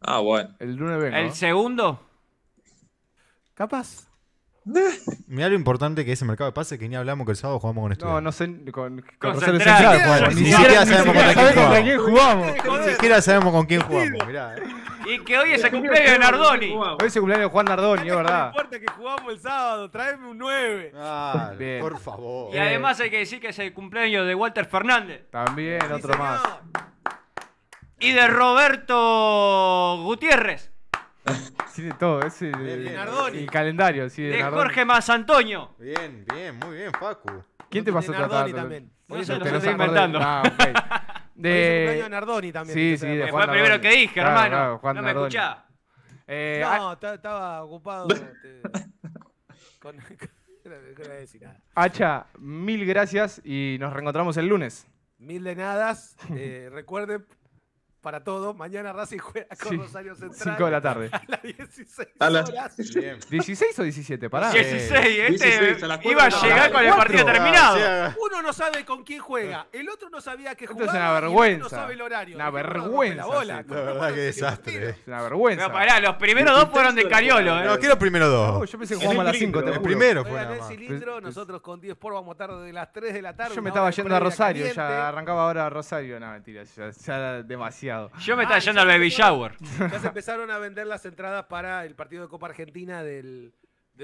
Ah, bueno. El lunes vengo. ¿El segundo? Capaz. Mira lo importante que es el mercado de pases que ni hablamos que el sábado jugamos con esto. No, no sé. Con, Rosario Central Ni siquiera sabemos quién jugamos. Ni siquiera sabemos con quién jugamos. Eh. Y que hoy es el cumpleaños de Nardoni. Hoy es el cumpleaños de Juan Nardoni, es verdad. No importa que jugamos el sábado, tráeme un 9. Ah, Bien. por favor. Y además hay que decir que es el cumpleaños de Walter Fernández. También, otro más. Y de Roberto Gutiérrez. Sí, de todo, ese. El, calendario, sí. De, Jorge más Antonio. Bien, bien, muy bien, Facu. ¿Quién te pasó a tratar? también. Por eso lo estoy inventando. Ah, de... Antonio Nardoni también. Sí, sí, Fue el primero que dije, hermano. no me escuchaba eh, no, estaba ocupado. te... con... Hacha, mil gracias y nos reencontramos el lunes. Mil de nada. Eh, recuerden para todo. Mañana Racing juega con Rosario Central. 5 de la tarde. A las 16 a ¿16 o 17? Pará. 16, eh. este iba a llegar con el partido terminado. Uno no sabe con quién juega, ah. el otro no sabía qué jugaba. Esto es una vergüenza. no sabe el horario. Una vergüenza. La, bola, verdad que desastre. Eh. Es una vergüenza. los primeros dos fueron de Cariolo. Eh. No, quiero dos. yo pensé que jugamos a las 5. El primero fue. En el cilindro, pues, pues. nosotros con 10 por vamos tarde de las 3 de la tarde. Yo me estaba yendo a Rosario, ya arrancaba ahora a Rosario. No, mentira, ya demasiado. Yo me estaba ah, yendo al baby shower. Ya se empezaron a vender las entradas para el partido de Copa Argentina del,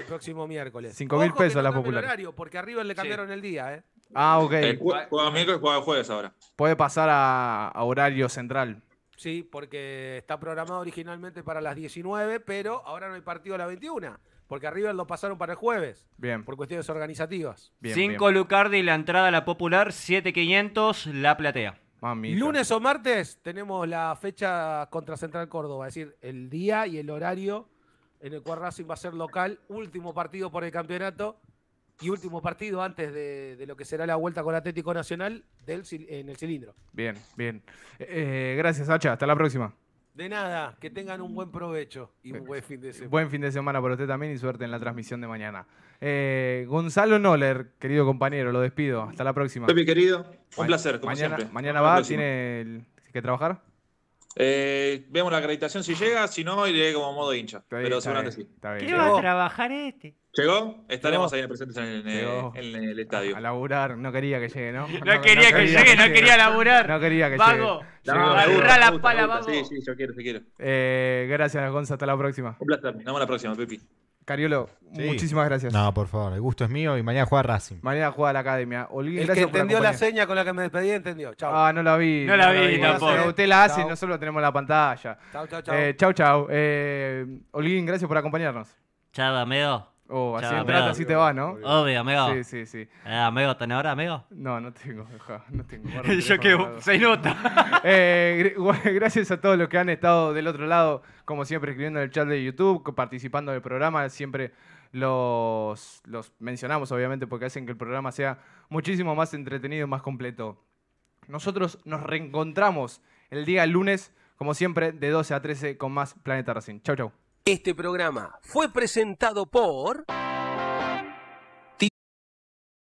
próximo miércoles. 5 mil pesos la popular. porque arriba le cambiaron el día, ¿eh? Ah, ok. Eh, juega miércoles, juega jueves ahora. Puede pasar a, horario central. Sí, porque está programado originalmente para las 19, pero ahora no hay partido a las 21. Porque arriba lo pasaron para el jueves. Bien. Por cuestiones organizativas. 5 Lucardi, la entrada a la popular, 7.500 la platea. Lunes o martes tenemos la fecha contra Central Córdoba, es decir, el día y el horario en el cual Racing va a ser local, último partido por el campeonato y último partido antes de, lo que será la vuelta con Atlético Nacional del, en el cilindro. Bien, bien. Eh, eh, gracias, Hacha. Hasta la próxima. De nada, que tengan un buen provecho y un buen fin de semana. Buen fin de semana para usted también y suerte en la transmisión de mañana. Eh, Gonzalo Noller, querido compañero, lo despido. Hasta la próxima. Pepe, querido, un placer, como mañana, Mañana va, tiene que trabajar. Eh, vemos la acreditación si llega, si no, iré como modo hincha. pero sí. ¿Qué va a trabajar este? ¿Llegó? Estaremos ahí presentes eh, en, el, estadio. A, laburar, no quería que llegue, ¿no? No, quería, que llegue, no quería laburar. No quería que llegue. Vago, agarra la pala, Vago. Sí, sí, yo quiero, yo quiero. Eh, gracias, Gonzalo, hasta la próxima. Un placer, nos vemos la próxima, Pepi. Cariolo, muchísimas gracias. No, por favor, el gusto es mío y mañana juega Racing. Mañana juega la Academia. Olguín, el que entendió la, seña con la que me despedí, entendió. Chau. Ah, no la vi. No, la, vi, tampoco. usted la hace, chau. nosotros tenemos la pantalla. Chau, chau, chau. Eh, chau, chau. Olguín, gracias por acompañarnos. Chau, amigo. Oh, así te va, ¿no? Obvio, amigo. Sí, sí, sí. Eh, amigo, ¿tenés ahora, amigo? No, no tengo, no tengo. Yo se nota. Eh, gracias a todos los que han estado del otro lado, como siempre, escribiendo en el chat de YouTube, participando del programa, siempre los, los mencionamos, obviamente, porque hacen que el programa sea muchísimo más entretenido y más completo. Nosotros nos reencontramos el día lunes, como siempre, de 12 a 13 con más Planeta Racing. Chau, chau. Este programa fue presentado por...